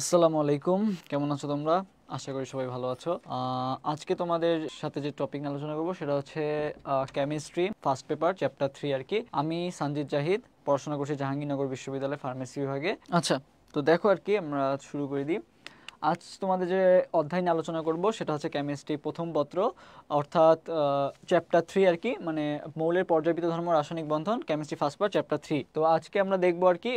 আসসালামু আলাইকুম কেমন আছো তোমরা আশা করি সবাই ভালো আছো আজকে তোমাদের সাথে যে টপিক আলোচনা করবো সেটা হচ্ছে chemistry first paper chapter three আর কি আমি সঞ্জিত জাহিদ পড়াশোনা করছি জাহাঙ্গীরনগর বিশ্ববিদ্যালয় ফার্মেসি বিভাগে আচ্ছা তো দেখো আর কি আমরা শুরু করে দিই আজ তোমাদের যে অধ্যায় নিয়ে আলোচনা করব সেটা হচ্ছে কেমিস্ট্রি প্রথম পত্র অর্থাৎ চ্যাপ্টার থ্রি আর কি মানে মৌলের পর্যাবৃত ধর্ম রাসায়নিক বন্ধন chemistry first part chapter three তো আজকে আমরা দেখবো আর কি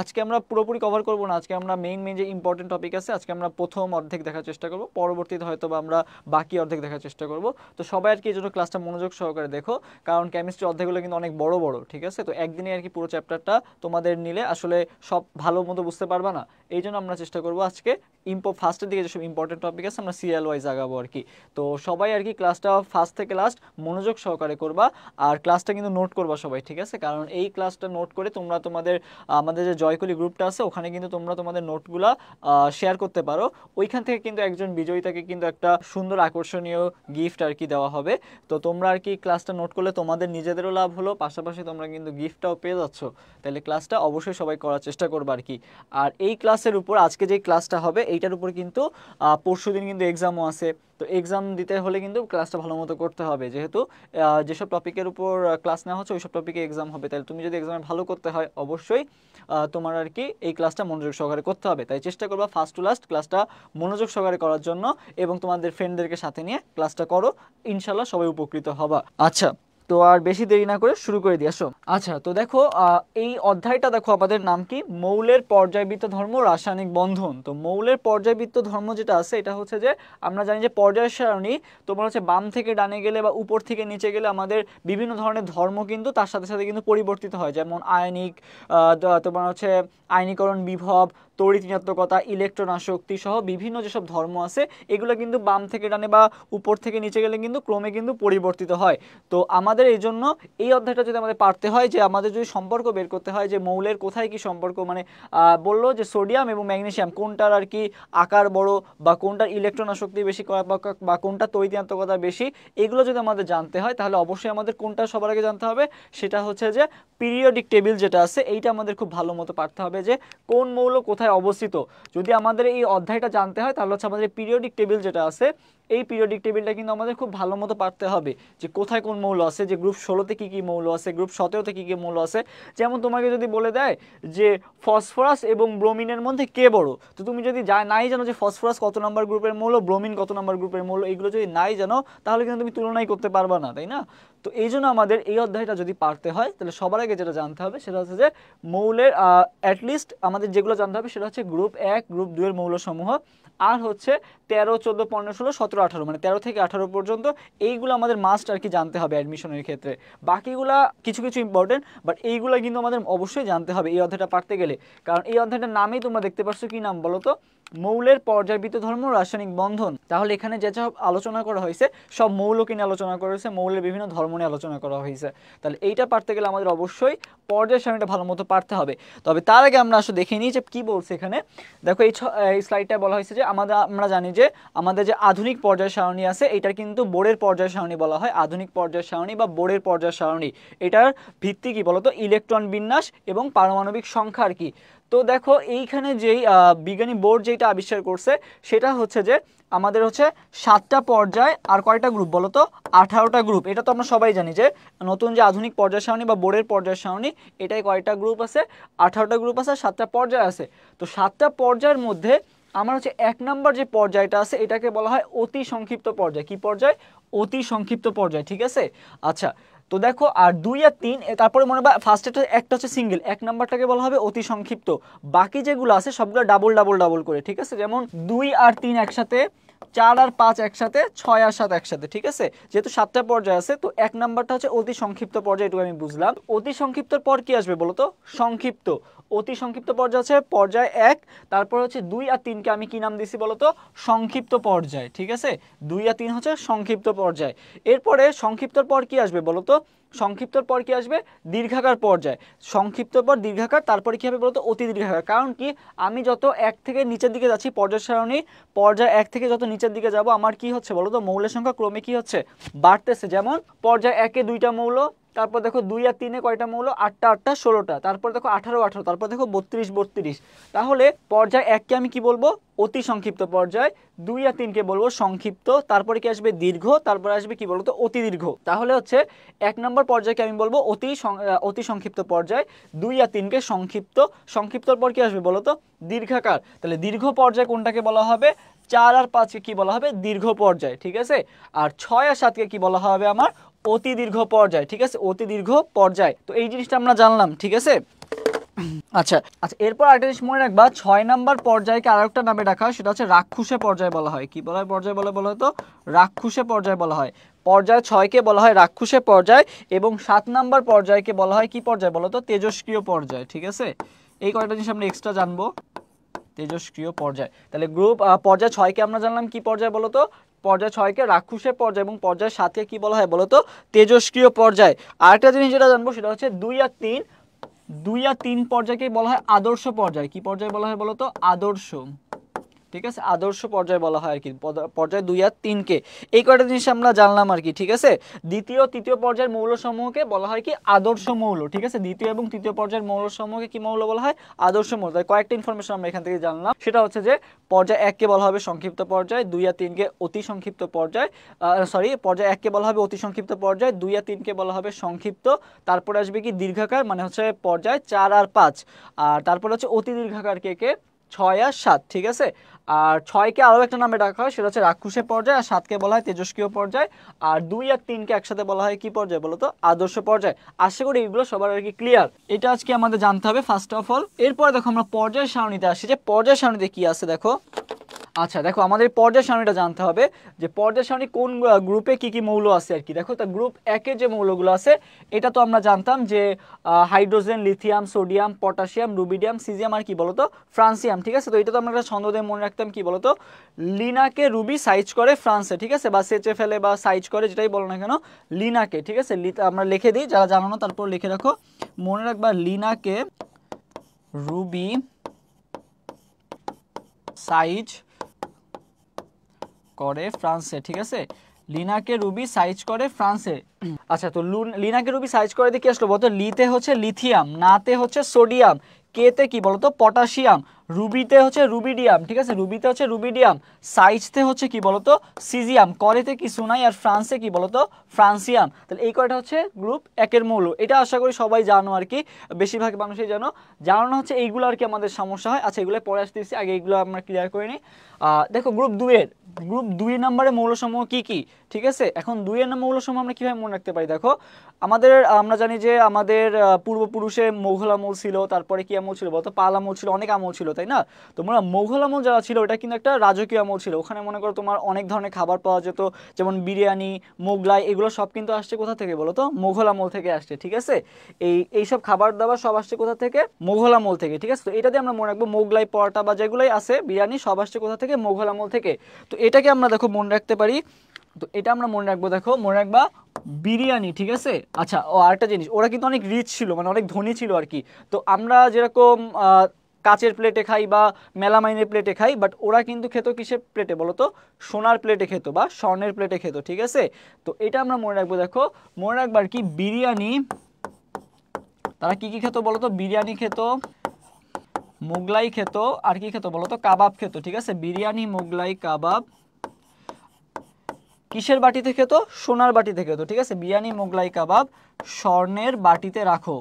আজকে আমরা পুরোপুরি কভার করব না আজকে আমরা মেইন মেইন যে ইম্পর্টেন্ট টপিক আছে আজকে আমরা প্রথম অর্ধেক দেখার চেষ্টা করব পরবর্তীতে হয়তো বা আমরা বাকি অর্ধেক দেখার চেষ্টা করব তো সবাই আর কি এই জন্য ক্লাসটা মনোযোগ সহকারে দেখো কারণ কেমিস্ট্রি অর্ধেকগুলো কিন্তু অনেক বড় বড় ঠিক আছে তো একদিনে আর কি পুরো চ্যাপ্টারটা তোমাদের নিলে আসলে সব ভালো মতো বুঝতে পারবা না এই জন্য আমরা চেষ্টা করব আজকে ইম্প ফার্স্টের দিকে যেসব ইম্পর্টেন্ট টপিক আছে আমরা সিরিয়াল ওয়াইজ আগাবো আর কি তো সবাই আর কি ক্লাসটা ফার্স্ট থেকে লাস্ট মনোযোগ সহকারে করবা আর ক্লাসটা কিন্তু নোট করবা সবাই ঠিক আছে কারণ এই ক্লাসটা নোট করে তোমরা তোমাদের আমাদের যে জয়কলি গ্রুপটা আছে ওখানে কিন্তু তোমরা তোমাদের নোটগুলা শেয়ার করতে পারো ওইখান থেকে কিন্তু একজন বিজয়ীতাকে কিন্তু একটা সুন্দর আকর্ষণীয় গিফট আর কি দেওয়া হবে তো তোমরা আর কি ক্লাসটা নোট করলে তোমাদের নিজেদেরও লাভ হলো পাশাপাশি তোমরা কিন্তু গিফটটাও পেয়ে যাচ্ছ তাহলে ক্লাসটা অবশ্যই সবাই করার চেষ্টা করবা আর কি আর এই ক্লাসের উপর আজকে যে ক্লাসটা হবে এইটার উপর কিন্তু পরশু দিন কিন্তু এক্সামও আছে তো এক্সাম দিতে হলে কিন্তু ক্লাসটা ভালো মতো করতে হবে যেহেতু যেসব টপিকের উপর ক্লাস নেওয়া হচ্ছে ওইসব টপিকে এক্সাম হবে তাহলে তুমি যদি এক্সামে ভালো করতে হয় অবশ্যই তোমার আর কি এই ক্লাসটা মনোযোগ সহকারে করতে হবে তাই চেষ্টা করবা ফার্স্ট টু লাস্ট ক্লাসটা মনোযোগ সহকারে করার জন্য এবং তোমাদের ফ্রেন্ডদেরকে সাথে নিয়ে ক্লাসটা করো ইনশাল্লাহ সবাই উপকৃত হবা আচ্ছা তো আর বেশি দেরি না করে শুরু করে দিয়ে আসো আচ্ছা তো দেখো এই অধ্যায়টা দেখো আমাদের নাম কি মৌলের পর্যায়বৃত্ত ধর্ম রাসায়নিক বন্ধন তো মৌলের পর্যায়বৃত্ত ধর্ম যেটা আছে এটা হচ্ছে যে আমরা জানি যে পর্যায় সারণী তোমার হচ্ছে বাম থেকে ডানে গেলে বা উপর থেকে নিচে গেলে আমাদের বিভিন্ন ধরনের ধর্ম কিন্তু তার সাথে সাথে কিন্তু পরিবর্তিত হয় যেমন আয়নিক তোমার হচ্ছে আইনীকরণ বিভব তড়িৎনাত্মকতা ইলেকট্রন আসক্তি সহ বিভিন্ন যেসব ধর্ম আছে এগুলো কিন্তু বাম থেকে ডানে বা উপর থেকে নিচে গেলে কিন্তু ক্রমে কিন্তু পরিবর্তিত হয় তো আমাদের এই জন্য এই অধ্যায়টা যদি আমাদের পারতে হয় যে আমাদের যদি সম্পর্ক বের করতে হয় যে মৌলের কোথায় কি সম্পর্ক মানে বললো যে সোডিয়াম এবং ম্যাগনেশিয়াম কোনটার আর কি আকার বড় বা কোনটার ইলেকট্রন আসক্তি বেশি বা কোনটা তৈরিয়ান্তকতা বেশি এগুলো যদি আমাদের জানতে হয় তাহলে অবশ্যই আমাদের কোনটা সবার আগে জানতে হবে সেটা হচ্ছে যে পিরিয়ডিক টেবিল যেটা আছে এইটা আমাদের খুব ভালো মতো পারতে হবে যে কোন মৌল কোথায় কোথায় অবস্থিত যদি আমাদের এই অধ্যায়টা জানতে হয় তাহলে হচ্ছে আমাদের পিরিয়ডিক টেবিল যেটা আছে এই পিরিয়ডিক টেবিলটা কিন্তু আমাদের খুব ভালো মতো পারতে হবে যে কোথায় কোন মৌল আছে যে গ্রুপ ষোলোতে কী কী মৌল আছে গ্রুপ সতেরোতে কী কী মৌল আছে যেমন তোমাকে যদি বলে দেয় যে ফসফরাস এবং ব্রোমিনের মধ্যে কে বড় তো তুমি যদি যা নাই জানো যে ফসফরাস কত নম্বর গ্রুপের মৌল ব্রোমিন কত নম্বর গ্রুপের মৌল এগুলো যদি নাই জানো তাহলে কিন্তু তুমি তুলনাই করতে পারবা না তাই না তো এই জন্য আমাদের এই অধ্যায়টা যদি পারতে হয় তাহলে সবার আগে যেটা জানতে হবে সেটা হচ্ছে যে মৌলের অ্যাটলিস্ট আমাদের যেগুলো জানতে হবে সেটা হচ্ছে গ্রুপ এক গ্রুপ দুয়ের মৌলসমূহ আর হচ্ছে তেরো চোদ্দো পনেরো ষোলো সতেরো আঠারো মানে তেরো থেকে আঠারো পর্যন্ত এইগুলো আমাদের মাস্ট আর কি জানতে হবে অ্যাডমিশনের ক্ষেত্রে বাকিগুলা কিছু কিছু ইম্পর্টেন্ট বাট এইগুলো কিন্তু আমাদের অবশ্যই জানতে হবে এই অধ্যায়টা পারতে গেলে কারণ এই অধ্যায়টার নামেই তোমরা দেখতে পাচ্ছ কি নাম বলো তো মৌলের পর্যায়বৃত ধর্ম রাসায়নিক বন্ধন তাহলে এখানে যে সব আলোচনা করা হয়েছে সব মৌলকে নিয়ে আলোচনা করা হয়েছে মৌলের বিভিন্ন ধর্ম নিয়ে আলোচনা করা হয়েছে তাহলে এইটা পারতে গেলে আমাদের অবশ্যই পর্যায় সারণীটা ভালো মতো পারতে হবে তবে তার আগে আমরা আসলে দেখে নিই যে কী বলছে এখানে দেখো এই স্লাইডটা বলা হয়েছে যে আমাদের আমরা জানি যে আমাদের যে আধুনিক পর্যায় সারণী আছে এটার কিন্তু বোর্ডের পর্যায় সারণী বলা হয় আধুনিক পর্যায় সারণী বা বোর্ডের পর্যায় সারণী এটার ভিত্তি কি বলতো ইলেকট্রন বিন্যাস এবং পারমাণবিক সংখ্যার কি তো দেখো এইখানে যেই বিজ্ঞানী বোর্ড যেটা আবিষ্কার করছে সেটা হচ্ছে যে আমাদের হচ্ছে সাতটা পর্যায় আর কয়টা গ্রুপ বলো তো আঠারোটা গ্রুপ এটা তো আমরা সবাই জানি যে নতুন যে আধুনিক পর্যায় সারণী বা বোর্ডের পর্যায় সারণী এটাই কয়টা গ্রুপ আছে আঠারোটা গ্রুপ আছে সাতটা পর্যায় আছে তো সাতটা পর্যায়ের মধ্যে আমার হচ্ছে এক নম্বর যে পর্যায়টা আছে এটাকে বলা হয় অতি সংক্ষিপ্ত পর্যায় কি পর্যায় অতি সংক্ষিপ্ত পর্যায় ঠিক আছে আচ্ছা তো দেখো আর দুই আর তিন তারপরে মনে হয় ফার্স্ট একটা হচ্ছে সিঙ্গেল এক নাম্বারটাকে বলা হবে অতি সংক্ষিপ্ত বাকি যেগুলো আছে সবগুলো ডাবল ডাবল ডাবল করে ঠিক আছে যেমন দুই আর তিন একসাথে চার আর পাঁচ একসাথে ছয় আর সাত একসাথে ঠিক আছে যেহেতু সাতটা পর্যায় আছে তো এক নাম্বারটা হচ্ছে অতি সংক্ষিপ্ত পর্যায়ে এটুকু আমি বুঝলাম অতি সংক্ষিপ্তর পর কি আসবে বলতো সংক্ষিপ্ত অতি সংক্ষিপ্ত পর্যায় আছে পর্যায় এক তারপর হচ্ছে দুই আর তিনকে আমি কি নাম দিছি বলতো সংক্ষিপ্ত পর্যায় ঠিক আছে দুই আর তিন হচ্ছে সংক্ষিপ্ত পর্যায় এরপরে সংক্ষিপ্তর পর কি আসবে বলতো সংক্ষিপ্তর পর কি আসবে দীর্ঘাকার পর্যায় সংক্ষিপ্তর পর দীর্ঘাকার তারপরে কী হবে বলতো অতি দীর্ঘাকার কারণ কি আমি যত এক থেকে নিচের দিকে যাচ্ছি পর্যায় সারণী পর্যায় এক থেকে যত নিচের দিকে যাব আমার কি হচ্ছে বলতো মৌলের সংখ্যা ক্রমে কি হচ্ছে বাড়তেছে যেমন পর্যায় একে দুইটা মৌল তারপর দেখো দুই আর তিনে কয়টা মৌল আটটা আটটা ষোলোটা তারপর দেখো আঠারো আঠারো তারপর দেখো বত্রিশ বত্রিশ তাহলে পর্যায় এককে আমি কি বলবো অতি সংক্ষিপ্ত পর্যায় দুই আর তিনকে বলবো সংক্ষিপ্ত তারপরে কি আসবে দীর্ঘ তারপরে আসবে কি বলতো অতি দীর্ঘ তাহলে হচ্ছে এক নম্বর পর্যায়কে আমি বলবো অতি অতি সংক্ষিপ্ত পর্যায় দুই আর তিনকে সংক্ষিপ্ত সংক্ষিপ্তর পর কি আসবে বলতো দীর্ঘাকার তাহলে দীর্ঘ পর্যায় কোনটাকে বলা হবে চার আর পাঁচকে কি বলা হবে দীর্ঘ পর্যায় ঠিক আছে আর ছয় আর সাতকে কি বলা হবে আমার অতি দীর্ঘ পর্যায় ঠিক আছে অতি দীর্ঘ পর্যায় তো এই জিনিসটা আমরা জানলাম ঠিক আছে আচ্ছা আচ্ছা এরপর আরেকটা জিনিস মনে রাখবা ছয় নাম্বার পর্যায়কে আর একটা নামে ডাকা হয় সেটা হচ্ছে রাক্ষুসে পর্যায় বলা হয় কি বলা হয় পর্যায় বলে বলা হতো রাক্ষুসে পর্যায় বলা হয় পর্যায় ছয়কে বলা হয় রাক্ষুসে পর্যায় এবং সাত নাম্বার পর্যায়কে বলা হয় কি পর্যায় বলো তো তেজস্ক্রিয় পর্যায় ঠিক আছে এই কয়েকটা জিনিস আমরা এক্সট্রা জানবো তেজস্ক্রিয় পর্যায় তাহলে গ্রুপ পর্যায় ছয়কে আমরা জানলাম কি পর্যায় বলো তো পর্যায় ছয়কে রাক্ষুসের পর্যায় এবং পর্যায় সাতকে কি বলা হয় বলতো তেজস্ক্রিয় পর্যায় আরেকটা জিনিস যেটা জানবো সেটা হচ্ছে দুই আর তিন দুই আর তিন পর্যায়কে বলা হয় আদর্শ পর্যায় কি পর্যায় বলা হয় বলতো আদর্শ ঠিক আছে আদর্শ পর্যায় বলা হয় আর কি পর্যায় দুই আর তিনকে এই কয়টা জিনিস আমরা জানলাম আর কি ঠিক আছে দ্বিতীয় তৃতীয় পর্যায়ের মৌলসমূহকে বলা হয় কি আদর্শ মৌল ঠিক আছে দ্বিতীয় এবং তৃতীয় পর্যায়ের মৌলসমূহকে কি মৌল বলা হয় আদর্শ মৌল তাই কয়েকটা ইনফরমেশন আমরা এখান থেকে জানলাম সেটা হচ্ছে যে পর্যায় এককে বলা হবে সংক্ষিপ্ত পর্যায় দুই আর তিনকে অতি সংক্ষিপ্ত পর্যায় সরি পর্যায় এককে বলা হবে অতি সংক্ষিপ্ত পর্যায় দুই আর তিনকে বলা হবে সংক্ষিপ্ত তারপরে আসবে কি দীর্ঘাকার মানে হচ্ছে পর্যায় চার আর পাঁচ আর তারপরে হচ্ছে অতি দীর্ঘাকার কে কে ছয় আর সাত ঠিক আছে আর ছয়কে আরও একটা নামে ডাকা হয় সেটা হচ্ছে রাক্ষুসে পর্যায় আর সাতকে বলা হয় তেজস্ক্রিয় পর্যায় আর দুই আর তিনকে একসাথে বলা হয় কি পর্যায় বলো তো আদর্শ পর্যায় আশা করি এগুলো সবার আর কি ক্লিয়ার এটা আজকে আমাদের জানতে হবে ফার্স্ট অফ অল এরপরে দেখো আমরা পর্যায় সারণীতে আসি যে পর্যায় সারণীতে কি আছে দেখো আচ্ছা দেখো আমাদের পর্যায় সারণীটা জানতে হবে যে পর্যায় সারণী কোন গ্রুপে কি কি মৌল আছে আর কি দেখো তা গ্রুপ একে যে মৌলগুলো আছে এটা তো আমরা জানতাম যে hydrogen lithium sodium potassium rubidium caesium আর কি বলতো ফ্রান্সিয়াম ঠিক আছে তো এটা তো আমরা একটা ছন্দ দিয়ে মনে রাখতাম কি বলতো লিনাকে রুবি সাইজ করে ফ্রান্সে ঠিক আছে বা সেচে ফেলে বা সাইজ করে যেটাই বলো না কেন লিনাকে ঠিক আছে আমরা লিখে দিই যারা জানো না তারপর লিখে রাখো মনে রাখবা লিনাকে রুবি সাইজ করে ফ্রান্সে ঠিক আছে লিনাকে রুবি সাইজ করে ফ্রান্সে আচ্ছা তো লিনাকে রুবি সাইজ করে দিয়ে কি আসলো বলতো লিতে হচ্ছে লিথিয়াম নাতে হচ্ছে সোডিয়াম কেতে কি বলতো পটাশিয়াম রুবিতে হচ্ছে রুবিডিয়াম ঠিক আছে রুবিতে হচ্ছে রুবিডিয়াম সাইজতে হচ্ছে কি বলতো সিজিয়াম করেতে কিছু নাই আর ফ্রান্সে কি বলতো ফ্রান্সিয়াম তাহলে এই কয়টা হচ্ছে গ্রুপ একের মৌল এটা আশা করি সবাই জানো আর কি বেশিরভাগ মানুষই জানো জানো হচ্ছে এইগুলো আর কি আমাদের সমস্যা হয় আচ্ছা এগুলো পরে আসতেছি আগে এগুলো আমরা ক্লিয়ার করে নিই দেখো গ্রুপ দুয়ের গ্রুপ দুই নম্বরে মৌলসমূহ কি কি ঠিক আছে এখন দুইয়ের মৌলসমূহ আমরা কীভাবে মনে রাখতে পারি দেখো আমাদের আমরা জানি যে আমাদের পূর্বপুরুষে মোঘল আমল ছিল তারপরে কি আমল ছিল বলতো পাল আমল ছিল অনেক আমল ছিল তাই না তোমরা মোঘল আমল যারা ছিল ওটা কিন্তু একটা রাজকীয় আমল ছিল ওখানে মনে করো তোমার অনেক ধরনের খাবার পাওয়া যেত যেমন বিরিয়ানি মোগলাই এগুলো সব কিন্তু আসছে কোথা থেকে বলো তো মোঘল আমল থেকে আসছে ঠিক আছে এই এই সব খাবার দাবার সব আসছে কোথা থেকে মোঘল আমল থেকে ঠিক আছে তো এটা দিয়ে আমরা মনে রাখবো মোগলাই পরোটা বা যেগুলোই আছে বিরিয়ানি সব আসছে কোথা থেকে মোঘল আমল থেকে তো এটাকে আমরা দেখো মনে রাখতে পারি তো এটা আমরা মনে রাখবো দেখো মনে রাখবা বিরিয়ানি ঠিক আছে আচ্ছা ও আরেকটা জিনিস ওরা কিন্তু অনেক রিচ ছিল মানে অনেক ধনী ছিল আর কি তো আমরা যেরকম কাচের প্লেটে খাই বা মেলামাইনের প্লেটে খাই বাট ওরা কিন্তু খেত কিসের প্লেটে বলো তো সোনার প্লেটে খেত বা স্বর্ণের প্লেটে খেত ঠিক আছে তো এটা আমরা মনে রাখবো দেখো মনে রাখবার কি বিরিয়ানি তারা কি কি খেত বলো তো বিরিয়ানি খেত মোগলাই খেত আর কি খেত বলো তো কাবাব খেত ঠিক আছে বিরিয়ানি মোগলাই কাবাব কিসের বাটিতে খেত সোনার বাটিতে খেত ঠিক আছে বিরিয়ানি মোগলাই কাবাব স্বর্ণের বাটিতে রাখো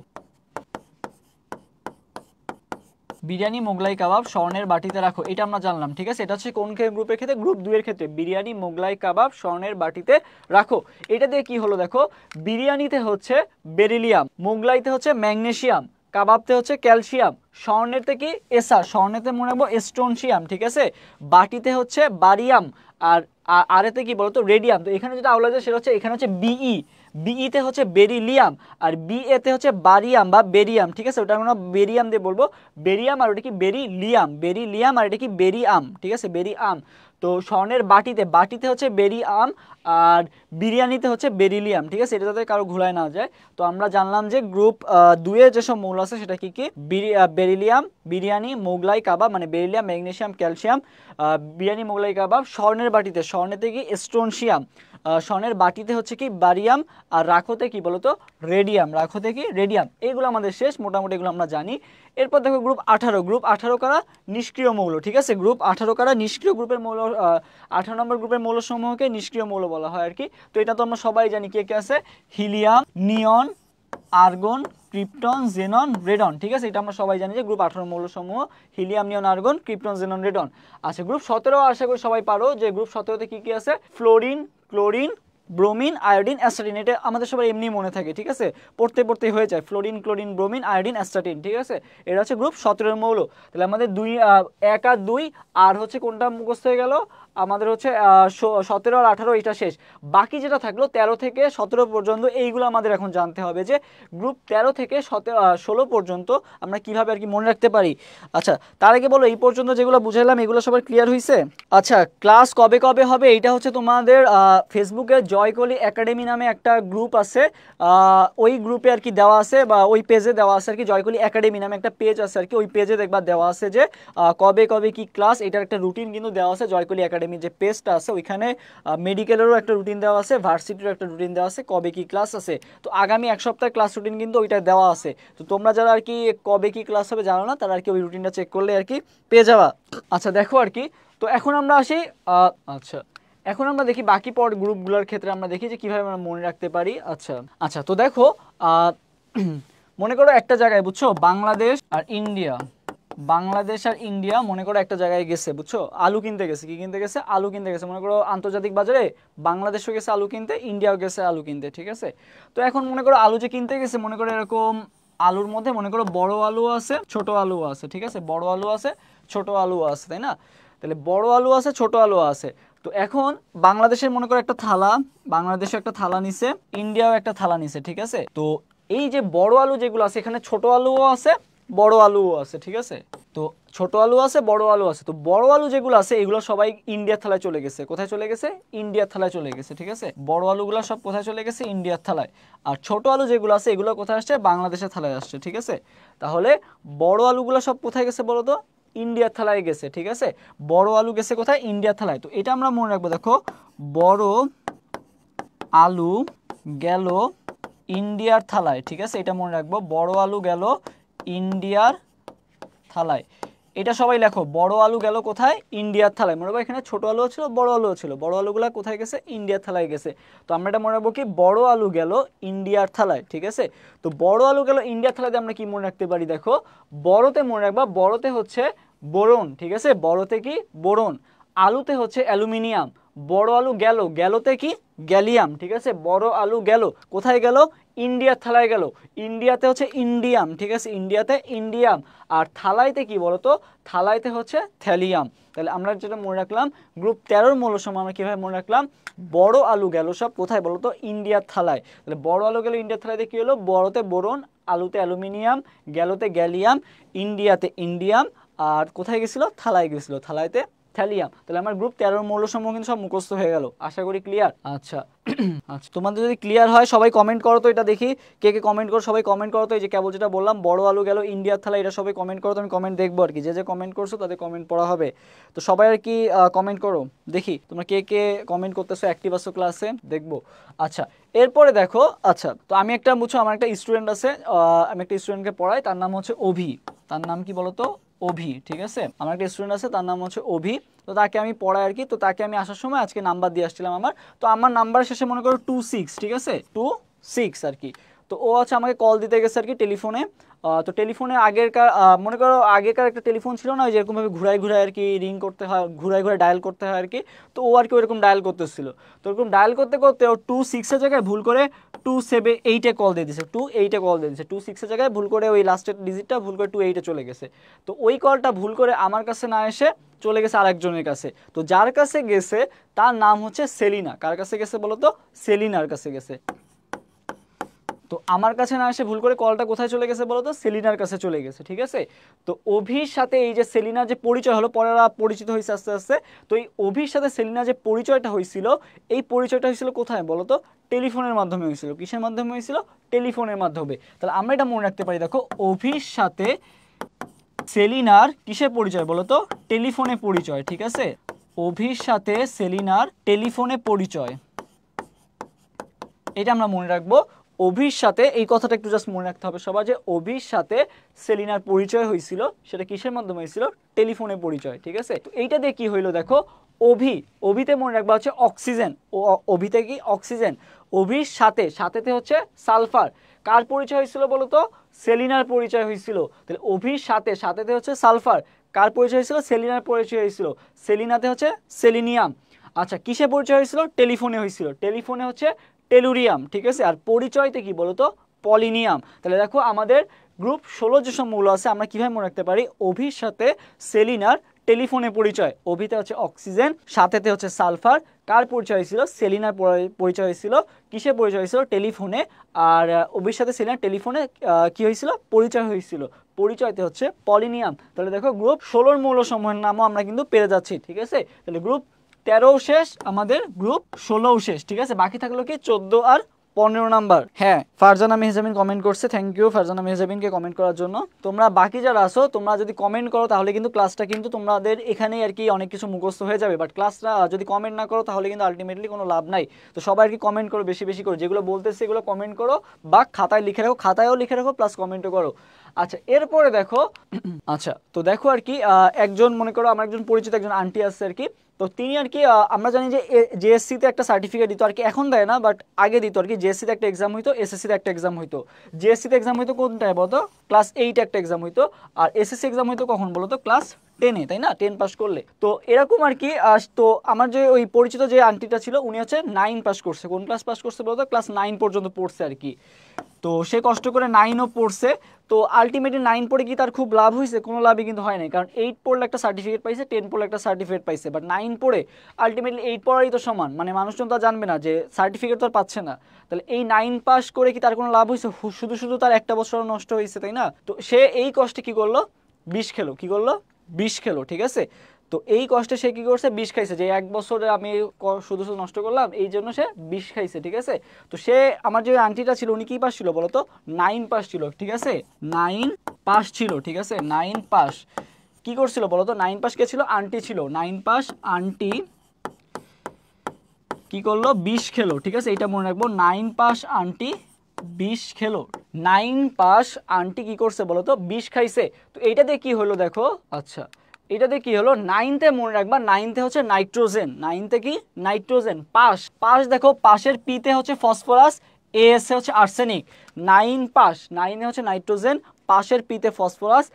বিরিয়ানি মোগলাই কাবাব স্বর্ণের বাটিতে রাখো এটা আমরা জানলাম ঠিক আছে এটা হচ্ছে কোন গ্রুপের ক্ষেত্রে গ্রুপ দুয়ের ক্ষেত্রে বিরিয়ানি মোগলাই কাবাব স্বর্ণের বাটিতে রাখো এটা দিয়ে কি হলো দেখো বিরিয়ানিতে হচ্ছে বেরিলিয়াম মোগলাইতে হচ্ছে ম্যাগনেশিয়াম কাবাবতে হচ্ছে ক্যালসিয়াম স্বর্ণেতে কি এসা স্বর্ণেতে মনে রাখবো এস্টোনশিয়াম ঠিক আছে বাটিতে হচ্ছে বারিয়াম আর আরেতে কি বলতো রেডিয়াম তো এখানে যেটা আওলা যায় সেটা হচ্ছে এখানে হচ্ছে বিই বিইতে e হচ্ছে বেরিলিয়াম আর বি এতে e হচ্ছে বারিয়াম বা বেরিয়াম ঠিক আছে ওটা আমরা বেরিয়াম দিয়ে বলবো বেরিয়াম আর ওটা কি বেরিলিয়াম বেরিলিয়াম আর এটা কি বেরিয়াম ঠিক আছে বেরিয়াম তো স্বর্ণের বাটিতে বাটিতে হচ্ছে বেরি আম আর বিরিয়ানিতে হচ্ছে বেরিলিয়াম ঠিক আছে এটা যাতে কারো ঘুলায় না যায় তো আমরা জানলাম যে গ্রুপ দুয়ে যেসব মৌল আছে সেটা কী কী বেরিলিয়াম বিরিয়ানি মোগলাই কাবাব মানে beryllium magnesium calcium biryani Mughlai কাবাব স্বর্ণের বাটিতে স্বর্ণেতে কি স্টোনশিয়াম স্বর্ণের বাটিতে হচ্ছে কি বারিয়াম আর রাখোতে কি বলতো রেডিয়াম রাখোতে কি রেডিয়াম এগুলো আমাদের শেষ মোটামুটি এগুলো আমরা জানি এরপর দেখো গ্রুপ আঠারো গ্রুপ আঠারো কারা নিষ্ক্রিয় মৌল ঠিক আছে গ্রুপ আঠারো কারা নিষ্ক্রিয় গ্রুপের মৌল আঠারো নম্বর গ্রুপের মৌলসমূহকে নিষ্ক্রিয় মৌল বলা হয় আর কি তো এটা তো আমরা সবাই জানি কে কে আছে helium neon argon krypton xenon radon ঠিক আছে এটা আমরা সবাই জানি যে গ্রুপ আঠারো মৌলসমূহ helium neon argon krypton xenon radon আচ্ছা গ্রুপ সতেরো আশা করি সবাই পারো যে গ্রুপ সতেরোতে কী কী আছে fluorine chlorine bromine iodine astatine এটা আমাদের সবাই এমনি মনে থাকে ঠিক আছে পড়তে পড়তে হয়ে যায় fluorine chlorine bromine iodine astatine ঠিক আছে এটা হচ্ছে গ্রুপ সতেরোর মৌল তাহলে আমাদের দুই এক আর দুই আর হচ্ছে কোনটা মুখস্থ হয়ে গেল আমাদের হচ্ছে সতেরো আর আঠারো এটা শেষ বাকি যেটা থাকলো ১৩ থেকে সতেরো পর্যন্ত এইগুলো আমাদের এখন জানতে হবে যে গ্রুপ ১৩ থেকে সতেরো ষোলো পর্যন্ত আমরা কিভাবে আর কি মনে রাখতে পারি আচ্ছা তার আগে বলো এই পর্যন্ত যেগুলো বুঝাইলাম এগুলো সবার ক্লিয়ার হয়েছে আচ্ছা ক্লাস কবে কবে হবে এইটা হচ্ছে তোমাদের ফেসবুকে জয়কলি একাডেমি নামে একটা গ্রুপ আছে ওই গ্রুপে আর কি দেওয়া আছে বা ওই পেজে দেওয়া আছে আর কি জয়কলি একাডেমি নামে একটা পেজ আছে আর কি ওই পেজে দেখবার দেওয়া আছে যে কবে কবে কি ক্লাস এটার একটা রুটিন কিন্তু দেওয়া আছে জয়কলি একাডেমি একাডেমি যে পেজটা আছে ওইখানে মেডিকেলেরও একটা রুটিন দেওয়া আছে ভার্সিটিরও একটা রুটিন দেওয়া আছে কবে কি ক্লাস আছে তো আগামী এক সপ্তাহের ক্লাস রুটিন কিন্তু ওইটা দেওয়া আছে তো তোমরা যারা আর কি কবে কি ক্লাস হবে জানো না তারা আর কি ওই রুটিনটা চেক করলে আর কি পেয়ে যাওয়া আচ্ছা দেখো আর কি তো এখন আমরা আসি আচ্ছা এখন আমরা দেখি বাকি পর গ্রুপগুলোর ক্ষেত্রে আমরা দেখি যে কীভাবে আমরা মনে রাখতে পারি আচ্ছা আচ্ছা তো দেখো মনে করো একটা জায়গায় বুঝছো বাংলাদেশ আর ইন্ডিয়া বাংলাদেশ আর ইন্ডিয়া মনে করো একটা জায়গায় গেছে বুঝছো আলু কিনতে গেছে কি কিনতে গেছে আলু কিনতে গেছে মনে করো আন্তর্জাতিক বাজারে বাংলাদেশও গেছে আলু কিনতে ইন্ডিয়াও গেছে আলু কিনতে ঠিক আছে তো এখন মনে করো আলু যে কিনতে গেছে মনে করো এরকম আলুর মধ্যে মনে করো বড় আলু আছে ছোট আলু আছে ঠিক আছে বড় আলু আছে ছোট আলু আছে তাই না তাহলে বড় আলু আছে ছোট আলু আছে তো এখন বাংলাদেশের মনে করো একটা থালা বাংলাদেশও একটা থালা নিছে ইন্ডিয়াও একটা থালা নিছে ঠিক আছে তো এই যে বড় আলু যেগুলো আছে এখানে ছোট আলুও আছে বড় আলুও আছে ঠিক আছে তো ছোট আলু আছে বড় আলু আছে তো বড় আলু যেগুলো আছে এগুলো সবাই ইন্ডিয়ার থালায় চলে গেছে কোথায় চলে গেছে ইন্ডিয়ার থালায় চলে গেছে ঠিক আছে বড় আলুগুলো সব কোথায় চলে গেছে ইন্ডিয়ার থালায় আর ছোট আলু যেগুলো আছে এগুলো কোথায় আসছে বাংলাদেশের থালায় আসছে ঠিক আছে তাহলে বড় আলুগুলো সব কোথায় গেছে বলো তো ইন্ডিয়ার থালায় গেছে ঠিক আছে বড় আলু গেছে কোথায় ইন্ডিয়ার থালায় তো এটা আমরা মনে রাখবো দেখো বড় আলু গেল ইন্ডিয়ার থালায় ঠিক আছে এটা মনে রাখবো বড় আলু গেল ইন্ডিয়ার থালায় এটা সবাই লেখো বড় আলু গেল কোথায় ইন্ডিয়ার থালায় মনে করবো এখানে ছোট আলু ছিল বড় আলু ছিল বড় আলুগুলো কোথায় গেছে ইন্ডিয়ার থালায় গেছে তো আমরা এটা মনে রাখবো কি বড় আলু গেল ইন্ডিয়ার থালায় ঠিক আছে তো বড় আলু গেল ইন্ডিয়ার থালাতে আমরা কি মনে রাখতে পারি দেখো বড়তে মনে রাখবা বড়তে হচ্ছে বোরন ঠিক আছে বড়তে কি বোরন আলুতে হচ্ছে অ্যালুমিনিয়াম বড় আলু গেল গেলতে কি গ্যালিয়াম ঠিক আছে বড় আলু গেল কোথায় গেল ইন্ডিয়ার থালায় গেল ইন্ডিয়াতে হচ্ছে ইন্ডিয়াম ঠিক আছে ইন্ডিয়াতে ইন্ডিয়াম আর থালাইতে কি বলতো থালাইতে হচ্ছে থ্যালিয়াম তাহলে আমরা যেটা মনে রাখলাম গ্রুপ তেরোর মূল্য সময় আমরা কীভাবে মনে রাখলাম বড় আলু গেল সব কোথায় বলতো ইন্ডিয়ার থালায় তাহলে বড় আলু গেল ইন্ডিয়ার থালাইতে কী হলো বড়তে বোরন আলুতে অ্যালুমিনিয়াম গেলতে গ্যালিয়াম ইন্ডিয়াতে ইন্ডিয়াম আর কোথায় গেছিলো থালায় গেছিলো থালাইতে থ্যালিয়াম তাহলে আমার গ্রুপ তেরোর মৌলসমূহ কিন্তু সব মুখস্থ হয়ে গেল আশা করি ক্লিয়ার আচ্ছা আচ্ছা তোমাদের যদি ক্লিয়ার হয় সবাই কমেন্ট করো তো এটা দেখি কে কে কমেন্ট করো সবাই কমেন্ট করো তো এই যে কেবল যেটা বললাম বড় আলু গেল ইন্ডিয়ার থালা এটা সবাই কমেন্ট করো তো আমি কমেন্ট দেখবো আর কি যে যে কমেন্ট করছো তাদের কমেন্ট পড়া হবে তো সবাই আর কি কমেন্ট করো দেখি তোমরা কে কে কমেন্ট করতেছো অ্যাক্টিভ আসো ক্লাসে দেখবো আচ্ছা এরপরে দেখো আচ্ছা তো আমি একটা বুঝছো আমার একটা স্টুডেন্ট আছে আমি একটা স্টুডেন্টকে পড়াই তার নাম হচ্ছে অভি তার নাম কি বলতো অভি ঠিক আছে আমার একটা স্টুডেন্ট আছে তার নাম হচ্ছে অভি তো তাকে আমি পড়াই আর কি তো তাকে আমি আসার সময় আজকে নাম্বার দিয়ে আসছিলাম আমার তো আমার নাম্বার শেষে মনে করো টু সিক্স ঠিক আছে টু সিক্স আর কি তো ও আছে আমাকে কল দিতে গেছে আর কি টেলিফোনে তো টেলিফোনে আগেরকার মনে করো আগেকার একটা টেলিফোন ছিল না ওই যেরকমভাবে ঘুরায় ঘুরায় আর কি রিং করতে হয় ঘুরায় ঘুরায় ডায়াল করতে হয় আর কি তো ও আর কি ওইরকম ডায়াল করতেছিল তো ওরকম ডায়াল করতে করতে ও টু সিক্সের জায়গায় ভুল করে টু সেভেন এইটে কল দিয়ে দিছে টু এইটে কল দিয়ে দিছে টু সিক্সের জায়গায় ভুল করে ওই লাস্টের ডিজিটটা ভুল করে টু এইটে চলে গেছে তো ওই কলটা ভুল করে আমার কাছে না এসে চলে গেছে আরেকজনের কাছে তো যার কাছে গেছে তার নাম হচ্ছে সেলিনা কার কাছে গেছে বলতো সেলিনার কাছে গেছে তো আমার কাছে না এসে ভুল করে কলটা কোথায় চলে গেছে বলো তো সেলিনার কাছে চলে গেছে ঠিক আছে তো অভির সাথে এই যে সেলিনার যে পরিচয় হলো পরেরা পরিচিত হয়েছে আস্তে আস্তে তো এই অভির সাথে সেলিনার যে পরিচয়টা হয়েছিল এই পরিচয়টা হয়েছিল কোথায় বলো তো টেলিফোনের মাধ্যমে হয়েছিল কিসের মাধ্যমে হয়েছিল টেলিফোনের মাধ্যমে তাহলে আমরা এটা মনে রাখতে পারি দেখো অভির সাথে সেলিনার কিসের পরিচয় বলো তো টেলিফোনে পরিচয় ঠিক আছে অভির সাথে সেলিনার টেলিফোনে পরিচয় এটা আমরা মনে রাখবো অভির সাথে এই কথাটা একটু জাস্ট মনে রাখতে হবে সবাই যে অভির সাথে সেলিনার পরিচয় হয়েছিল সেটা কিসের মাধ্যমে হয়েছিল টেলিফোনে পরিচয় ঠিক আছে তো এইটা দিয়ে কী হইলো দেখো অভি অভিতে মনে রাখবা হচ্ছে অক্সিজেন ও অভিতে কি অক্সিজেন অভির সাথে সাথেতে হচ্ছে সালফার কার পরিচয় হয়েছিল বলতো সেলিনার পরিচয় হয়েছিল তাহলে অভির সাথে সাথেতে হচ্ছে সালফার কার পরিচয় হয়েছিল সেলিনার পরিচয় হয়েছিল সেলিনাতে হচ্ছে সেলিনিয়াম আচ্ছা কিসে পরিচয় হয়েছিল টেলিফোনে হয়েছিল টেলিফোনে হচ্ছে টেলুরিয়াম ঠিক আছে আর পরিচয়তে কি বলতো পলিনিয়াম তাহলে দেখো আমাদের গ্রুপ ষোলো যে মূল আছে আমরা কীভাবে মনে রাখতে পারি অভির সাথে সেলিনার টেলিফোনে পরিচয় অভিতে হচ্ছে অক্সিজেন সাথেতে হচ্ছে সালফার কার পরিচয় হয়েছিল সেলিনার পরিচয় হয়েছিল কিসে পরিচয় হয়েছিল টেলিফোনে আর অভির সাথে সেলিনার টেলিফোনে কি হয়েছিল পরিচয় হয়েছিল পরিচয়তে হচ্ছে পলিনিয়াম তাহলে দেখো গ্রুপ ষোলোর মৌলসমূহের নামও আমরা কিন্তু পেরে যাচ্ছি ঠিক আছে তাহলে গ্রুপ তেরোও শেষ আমাদের গ্রুপ ষোলোও শেষ ঠিক আছে বাকি থাকলো কি চোদ্দো আর পনেরো নাম্বার হ্যাঁ ফারজানা মেহজামিন কমেন্ট করছে থ্যাংক ইউ ফারজানা মেহজাবিনকে কমেন্ট করার জন্য তোমরা বাকি যারা আসো তোমরা যদি কমেন্ট করো তাহলে কিন্তু ক্লাসটা কিন্তু তোমাদের এখানেই আর কি অনেক কিছু মুখস্থ হয়ে যাবে বাট ক্লাসটা যদি কমেন্ট না করো তাহলে কিন্তু আলটিমেটলি কোনো লাভ নাই তো সবাই আর কি কমেন্ট করো বেশি বেশি করো যেগুলো বলতেছে সেগুলো কমেন্ট করো বা খাতায় লিখে রাখো খাতায়ও লিখে রাখো প্লাস কমেন্টও করো আচ্ছা এরপরে দেখো আচ্ছা তো দেখো আর কি একজন মনে করো আমার একজন পরিচিত একজন আন্টি আসছে আর কি তো তিনি আর কি আমরা জানি যে জেএসসিতে একটা সার্টিফিকেট দিত আর কি এখন দেয় না বাট আগে দিত আর কি জেএসসিতে একটা এক্সাম হইতো এসএসসিতে একটা এক্সাম হইতো জেএসসিতে এক্সাম হইতো কোনটায় বলতো ক্লাস এইট একটা এক্সাম হইতো আর এসএসসি এক্সাম হইতো কখন বলতো ক্লাস টেনে তাই না টেন পাস করলে তো এরকম আর কি তো আমার যে ওই পরিচিত যে আন্টিটা ছিল উনি হচ্ছে নাইন পাস করছে কোন ক্লাস পাস করছে বলতো ক্লাস নাইন পর্যন্ত পড়ছে আর কি তো সে কষ্ট করে নাইনও পড়ছে তো আলটিমেটলি নাইন পড়ে কি তার খুব লাভ হয়েছে কোনো লাভই কিন্তু হয় নাই কারণ এইট পড়লে একটা সার্টিফিকেট পাইছে টেন পড়লে একটা সার্টিফিকেট পাইছে বাট নাইন পড়ে আলটিমেটলি এইট পড়ারই তো সমান মানে মানুষজন তো জানবে না যে সার্টিফিকেট তো আর পাচ্ছে না তাহলে এই নাইন পাস করে কি তার কোনো লাভ হয়েছে শুধু শুধু তার একটা বছর নষ্ট হয়েছে তাই না তো সে এই কষ্টে কি করলো বিষ খেলো কি করলো বিষ খেলো ঠিক আছে তো এই কষ্টে সে কি করছে বিষ খাইছে যে এক বছরে আমি শুধু শুধু নষ্ট করলাম এই জন্য সে বিষ খাইছে ঠিক আছে তো সে আমার যে আন্টিটা ছিল উনি কি পাস ছিল বলতো নাইন পাস ছিল ঠিক আছে নাইন পাস ছিল ঠিক আছে নাইন পাস কি করছিল বলতো নাইন পাস কে ছিল আন্টি ছিল নাইন পাস আন্টি কি করলো বিষ খেলো ঠিক আছে এটা মনে রাখবো নাইন পাস আন্টি বিষ খেলো নাইন পাস আন্টি কি করছে বলতো বিষ খাইছে তো এইটাতে কি হলো দেখো আচ্ছা এটাতে কি হলো নাইনতে মনে রাখবা নাইনতে হচ্ছে নাইট্রোজেন নাইনতে কি নাইট্রোজেন পাশ পাশ দেখো পাশের পিতে হচ্ছে ফসফরাস এ এসে হচ্ছে আর্সেনিক নাইন পাশ নাইনে হচ্ছে নাইট্রোজেন পাশের পিতে ফসফরাস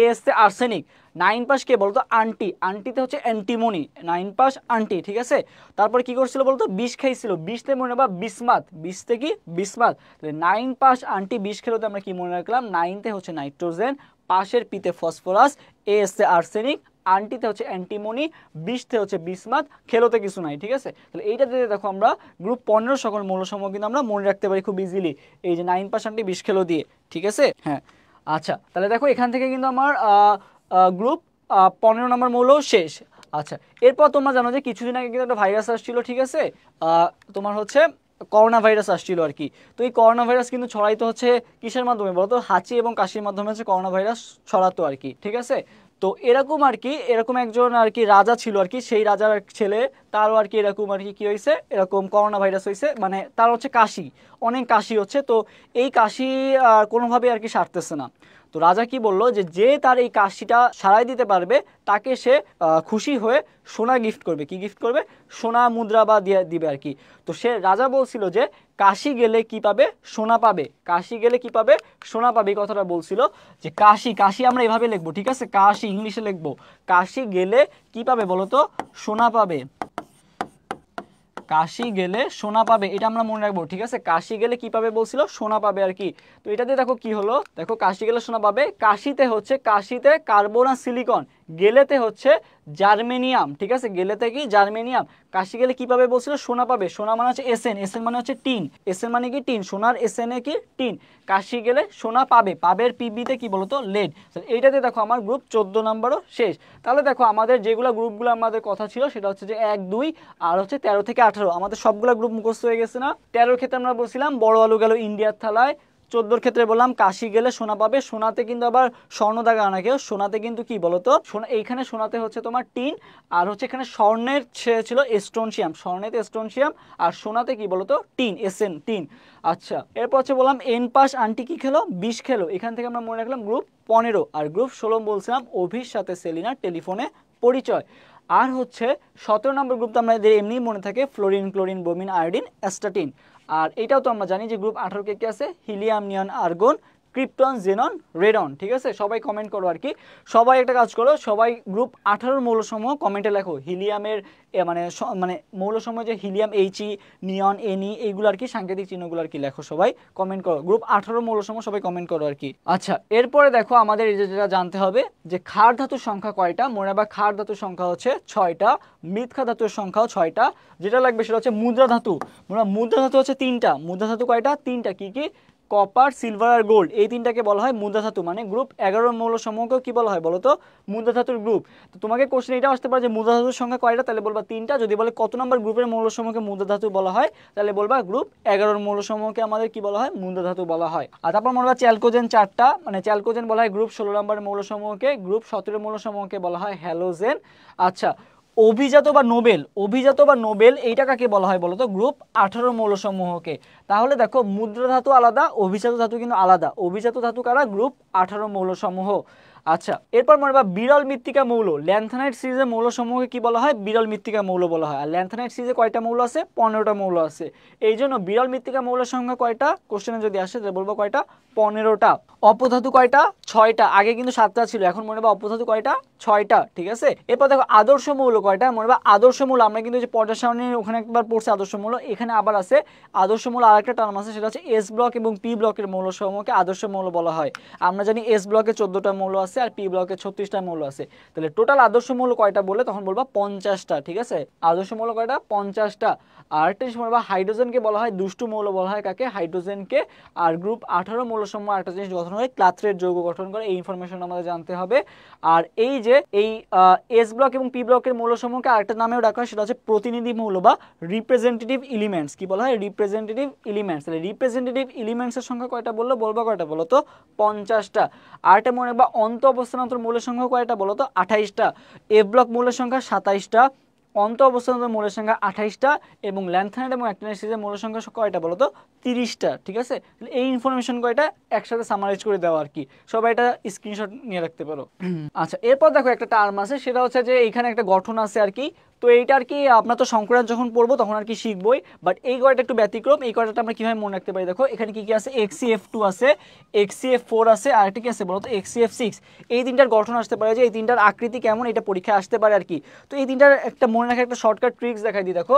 এ এসে আর্সেনিক নাইন পাস কে বলতো আন্টি আন্টিতে হচ্ছে অ্যান্টিমনি নাইন পাস আন্টি ঠিক আছে তারপর কি করছিল বলতো বিষ খাইছিল বিষতে মনে রাখবা বিসমাত বিষতে কি বিসমাত তাহলে নাইন পাস আন্টি বিষ খেলতে আমরা কি মনে রাখলাম নাইনতে হচ্ছে নাইট্রোজেন পাশের পিতে ফসফরাস এ এসছে আর্সেনিক আন্টিতে হচ্ছে অ্যান্টিমনি বিশতে হচ্ছে বিসমাত খেলোতে কিছু নাই ঠিক আছে তাহলে এইটা দিয়ে দেখো আমরা গ্রুপ পনেরো সকল মৌলসমূহ কিন্তু আমরা মনে রাখতে পারি খুব ইজিলি এই যে নাইন পার্সেন্টটি বিষ খেলো দিয়ে ঠিক আছে হ্যাঁ আচ্ছা তাহলে দেখো এখান থেকে কিন্তু আমার গ্রুপ পনেরো নম্বর মৌল শেষ আচ্ছা এরপর তোমরা জানো যে কিছুদিন আগে কিন্তু একটা ভাইরাস আসছিল ঠিক আছে তোমার হচ্ছে করোনা ভাইরাস আসছিল আর কি তো এই করোনা ভাইরাস কিন্তু ছড়াইতে হচ্ছে কিসের মাধ্যমে বলতো হাঁচি এবং কাশির মাধ্যমে হচ্ছে করোনা ভাইরাস ছড়াতো আর কি ঠিক আছে তো এরকম আর কি এরকম একজন আর কি রাজা ছিল আর কি সেই রাজার ছেলে তারও আর কি এরকম আর কি কী হয়েছে এরকম করোনা ভাইরাস হয়েছে মানে তার হচ্ছে কাশি অনেক কাশি হচ্ছে তো এই কাশি আর কোনোভাবে আর কি সারতেছে না তো রাজা কি বলল যে যে তার এই কাশিটা সারাই দিতে পারবে তাকে সে খুশি হয়ে সোনা গিফট করবে কি গিফট করবে সোনা মুদ্রা বা দিয়ে দিবে আর কি তো সে রাজা বলছিল যে কাশি গেলে কি পাবে সোনা পাবে কাশি গেলে কি পাবে সোনা পাবে কথাটা বলছিল যে কাশি কাশি আমরা এভাবে লিখবো ঠিক আছে কাশি ইংলিশে লিখবো কাশি গেলে কি পাবে বলো তো সোনা পাবে কাশি গেলে সোনা পাবে এটা আমরা মনে রাখবো ঠিক আছে কাশি গেলে কি পাবে বলছিল সোনা পাবে আর কি তো এটাতে দেখো কি হলো দেখো কাশি গেলে সোনা পাবে কাশিতে হচ্ছে কাশিতে কার্বন আর সিলিকন গেলেতে হচ্ছে জার্মেনিয়াম ঠিক আছে গেলেতে কি জার্মেনিয়াম কাশি গেলে কীভাবে পাবে বলছিল সোনা পাবে সোনা মানে হচ্ছে এসএন এসএন মানে হচ্ছে টিন এসএন মানে কি টিন সোনার এসএনএ কি টিন কাশি গেলে সোনা পাবে পাবের পিবিতে কি বলতো লেড এইটাতে দেখো আমার গ্রুপ চোদ্দ নম্বরও শেষ তাহলে দেখো আমাদের যেগুলো গ্রুপগুলো আমাদের কথা ছিল সেটা হচ্ছে যে এক দুই আর হচ্ছে তেরো থেকে আঠারো আমাদের সবগুলো গ্রুপ মুখস্থ হয়ে গেছে না তেরোর ক্ষেত্রে আমরা বলছিলাম বড় আলু গেল ইন্ডিয়ার থালায় চোদ্দোর ক্ষেত্রে বললাম কাশি গেলে সোনা পাবে সোনাতে কিন্তু আবার স্বর্ণ দাগা আনা কেউ সোনাতে কিন্তু কি বলতো সোনা এইখানে সোনাতে হচ্ছে তোমার টিন আর হচ্ছে এখানে স্বর্ণের ছিল স্টোনশিয়াম স্বর্ণেতে স্টোনশিয়াম আর সোনাতে কি বলতো টিন এস এন টিন আচ্ছা এরপর হচ্ছে বললাম এন পাস আন্টি কি খেলো বিষ খেলো এখান থেকে আমরা মনে রাখলাম গ্রুপ পনেরো আর গ্রুপ ষোলো বলছিলাম অভির সাথে সেলিনার টেলিফোনে পরিচয় আর হচ্ছে সতেরো নম্বর গ্রুপ তো আমাদের এমনি মনে থাকে fluorine chlorine bromine iodine astatine আর এটাও তো আমরা জানি যে গ্রুপ আঠারো কে কে আছে helium neon argon krypton xenon radon ঠিক আছে সবাই কমেন্ট করো আর কি সবাই একটা কাজ করো সবাই গ্রুপ আঠারোর মৌলসমূহ কমেন্টে লেখো হিলিয়ামের মানে মানে মৌলসমূহ যে হিলিয়াম এইচি নিয়ন এনি এইগুলো আর কি সাংকেতিক চিহ্নগুলো আর কি লেখো সবাই কমেন্ট করো গ্রুপ আঠারো মৌলসমূহ সবাই কমেন্ট করো আর কি আচ্ছা এরপরে দেখো আমাদের এই যেটা জানতে হবে যে খার ধাতুর সংখ্যা কয়টা মনে বা খার ধাতুর সংখ্যা হচ্ছে ছয়টা মিথ্যা ধাতুর সংখ্যাও ছয়টা যেটা লাগবে সেটা হচ্ছে মুদ্রা ধাতু মুদ্রা ধাতু হচ্ছে তিনটা মুদ্রা ধাতু কয়টা তিনটা কি কি কপার সিলভার আর গোল্ড এই তিনটাকে বলা হয় মুদ্রা ধাতু মানে গ্রুপ এগারো সমূহকে কী বলা হয় বলো তো মুদ্রা ধাতুর গ্রুপ তো তোমাকে কোশ্চেন এটা আসতে পারে যে মুদ্রা ধাতুর সংখ্যা কয়টা তাহলে বলবা তিনটা যদি বলে কত নম্বর গ্রুপের মৌলসমূহকে মুদ্রা ধাতু বলা হয় তাহলে বলবা গ্রুপ এগারোর মৌলসমূহকে আমাদের কি বলা হয় মুদ্রা ধাতু বলা হয় আর তারপর মনে হয় চ্যালকোজেন চারটা মানে চ্যালকোজেন বলা হয় গ্রুপ ষোলো নম্বরের মৌলসমূহকে গ্রুপ সতেরো মৌলসমূহকে বলা হয় হ্যালোজেন আচ্ছা অভিজাত বা নোবেল অভিজাত বা নোবেল এইটা কাকে বলা হয় বলতো গ্রুপ আঠারো মৌলসমূহকে তাহলে দেখো মুদ্রা ধাতু আলাদা অভিজাত ধাতু কিন্তু আলাদা অভিজাত ধাতু কারা গ্রুপ আঠারো মৌলসমূহ আচ্ছা এরপর মনে বা বিরল মৃত্তিকা মৌল ল্যান্থানাইট সিরিজের মৌলসমূহকে কি বলা হয় বিরল মৃত্তিকা মৌল বলা হয় আর ল্যান্থানাইট সিরিজে কয়টা মৌল আছে পনেরোটা মৌল আছে এই জন্য বিরল মৃত্তিকা মৌলের সংখ্যা কয়টা কোশ্চেনে যদি আসে তাহলে বলবো কয়টা পনেরোটা অপধাতু কয়টা ছয়টা আগে কিন্তু সাতটা ছিল এখন মনে হয় অপধাতু কয়টা ছয়টা ঠিক আছে এরপর দেখো আদর্শ মৌল কয়টা মনে হয় আদর্শ মূল আমরা কিন্তু যে সামনে ওখানে একবার পড়ছি আদর্শ মৌল এখানে আবার আছে আদর্শ আর আরেকটা টার্ম আছে সেটা হচ্ছে এস ব্লক এবং পি ব্লকের মৌল সমূহকে আদর্শ মৌল বলা হয় আমরা জানি এস ব্লকে চোদ্দটা মৌল আছে আর পি ব্লকে ছত্রিশটা মৌল আছে তাহলে টোটাল আদর্শ মৌল কয়টা বলে তখন বলবা পঞ্চাশটা ঠিক আছে আদর্শ মৌল কয়টা পঞ্চাশটা আর্টের সময় বা হাইড্রোজেনকে বলা হয় দুষ্টু মৌল বলা হয় কাকে হাইড্রোজেনকে আর গ্রুপ আঠারো মৌলসমূহ আরেকটা জিনিস গঠন হয় ক্লাত্রের যৌগ গঠন করে এই ইনফরমেশন আমাদের জানতে হবে আর এই যে এই এস ব্লক এবং পি ব্লকের মৌলসমূহকে আরেকটা নামেও ডাকা হয় সেটা হচ্ছে প্রতিনিধি মৌল বা রিপ্রেজেন্টেটিভ ইলিমেন্টস কি বলা হয় রিপ্রেজেন্টেটিভ ইলিমেন্টস তাহলে রিপ্রেজেন্টেটিভ ইলিমেন্টসের সংখ্যা কয়টা বললো বলবো কয়টা বলো তো পঞ্চাশটা আর্টে মনে বা অন্ত অবস্থানান্তর মৌলের সংখ্যা কয়টা বলো তো আঠাইশটা এফ ব্লক মৌলের সংখ্যা সাতাইশটা অন্ত অবস্থানত মৌলের সংখ্যা আঠাইশটা এবং ল্যান্থানাইড এবং অ্যাক্টিনাইসিসের মৌলের সংখ্যা কয়টা বলো তো তিরিশটা ঠিক আছে এই ইনফরমেশন কয়টা একসাথে সামারাইজ করে দেওয়া আর কি সবাই এটা স্ক্রিনশট নিয়ে রাখতে পারো আচ্ছা এরপর দেখো একটা টার্ম আছে সেটা হচ্ছে যে এখানে একটা গঠন আছে আর কি তো এইটা আর কি আমরা তো সংক্রান্ত যখন পড়বো তখন আর কি শিখবই বাট এই কয়টা একটু ব্যতিক্রম এই কয়টা আমরা কীভাবে মনে রাখতে পারি দেখো এখানে কী কী আছে এক্সি এফ টু আছে এক্সি এফ ফোর আছে আর একটা কী আছে বলতো এক্সি এফ সিক্স এই তিনটার গঠন আসতে পারে যে এই তিনটার আকৃতি কেমন এটা পরীক্ষায় আসতে পারে আর কি তো এই তিনটার একটা মনে রাখার একটা শর্টকাট ট্রিক্স দেখাই দিই দেখো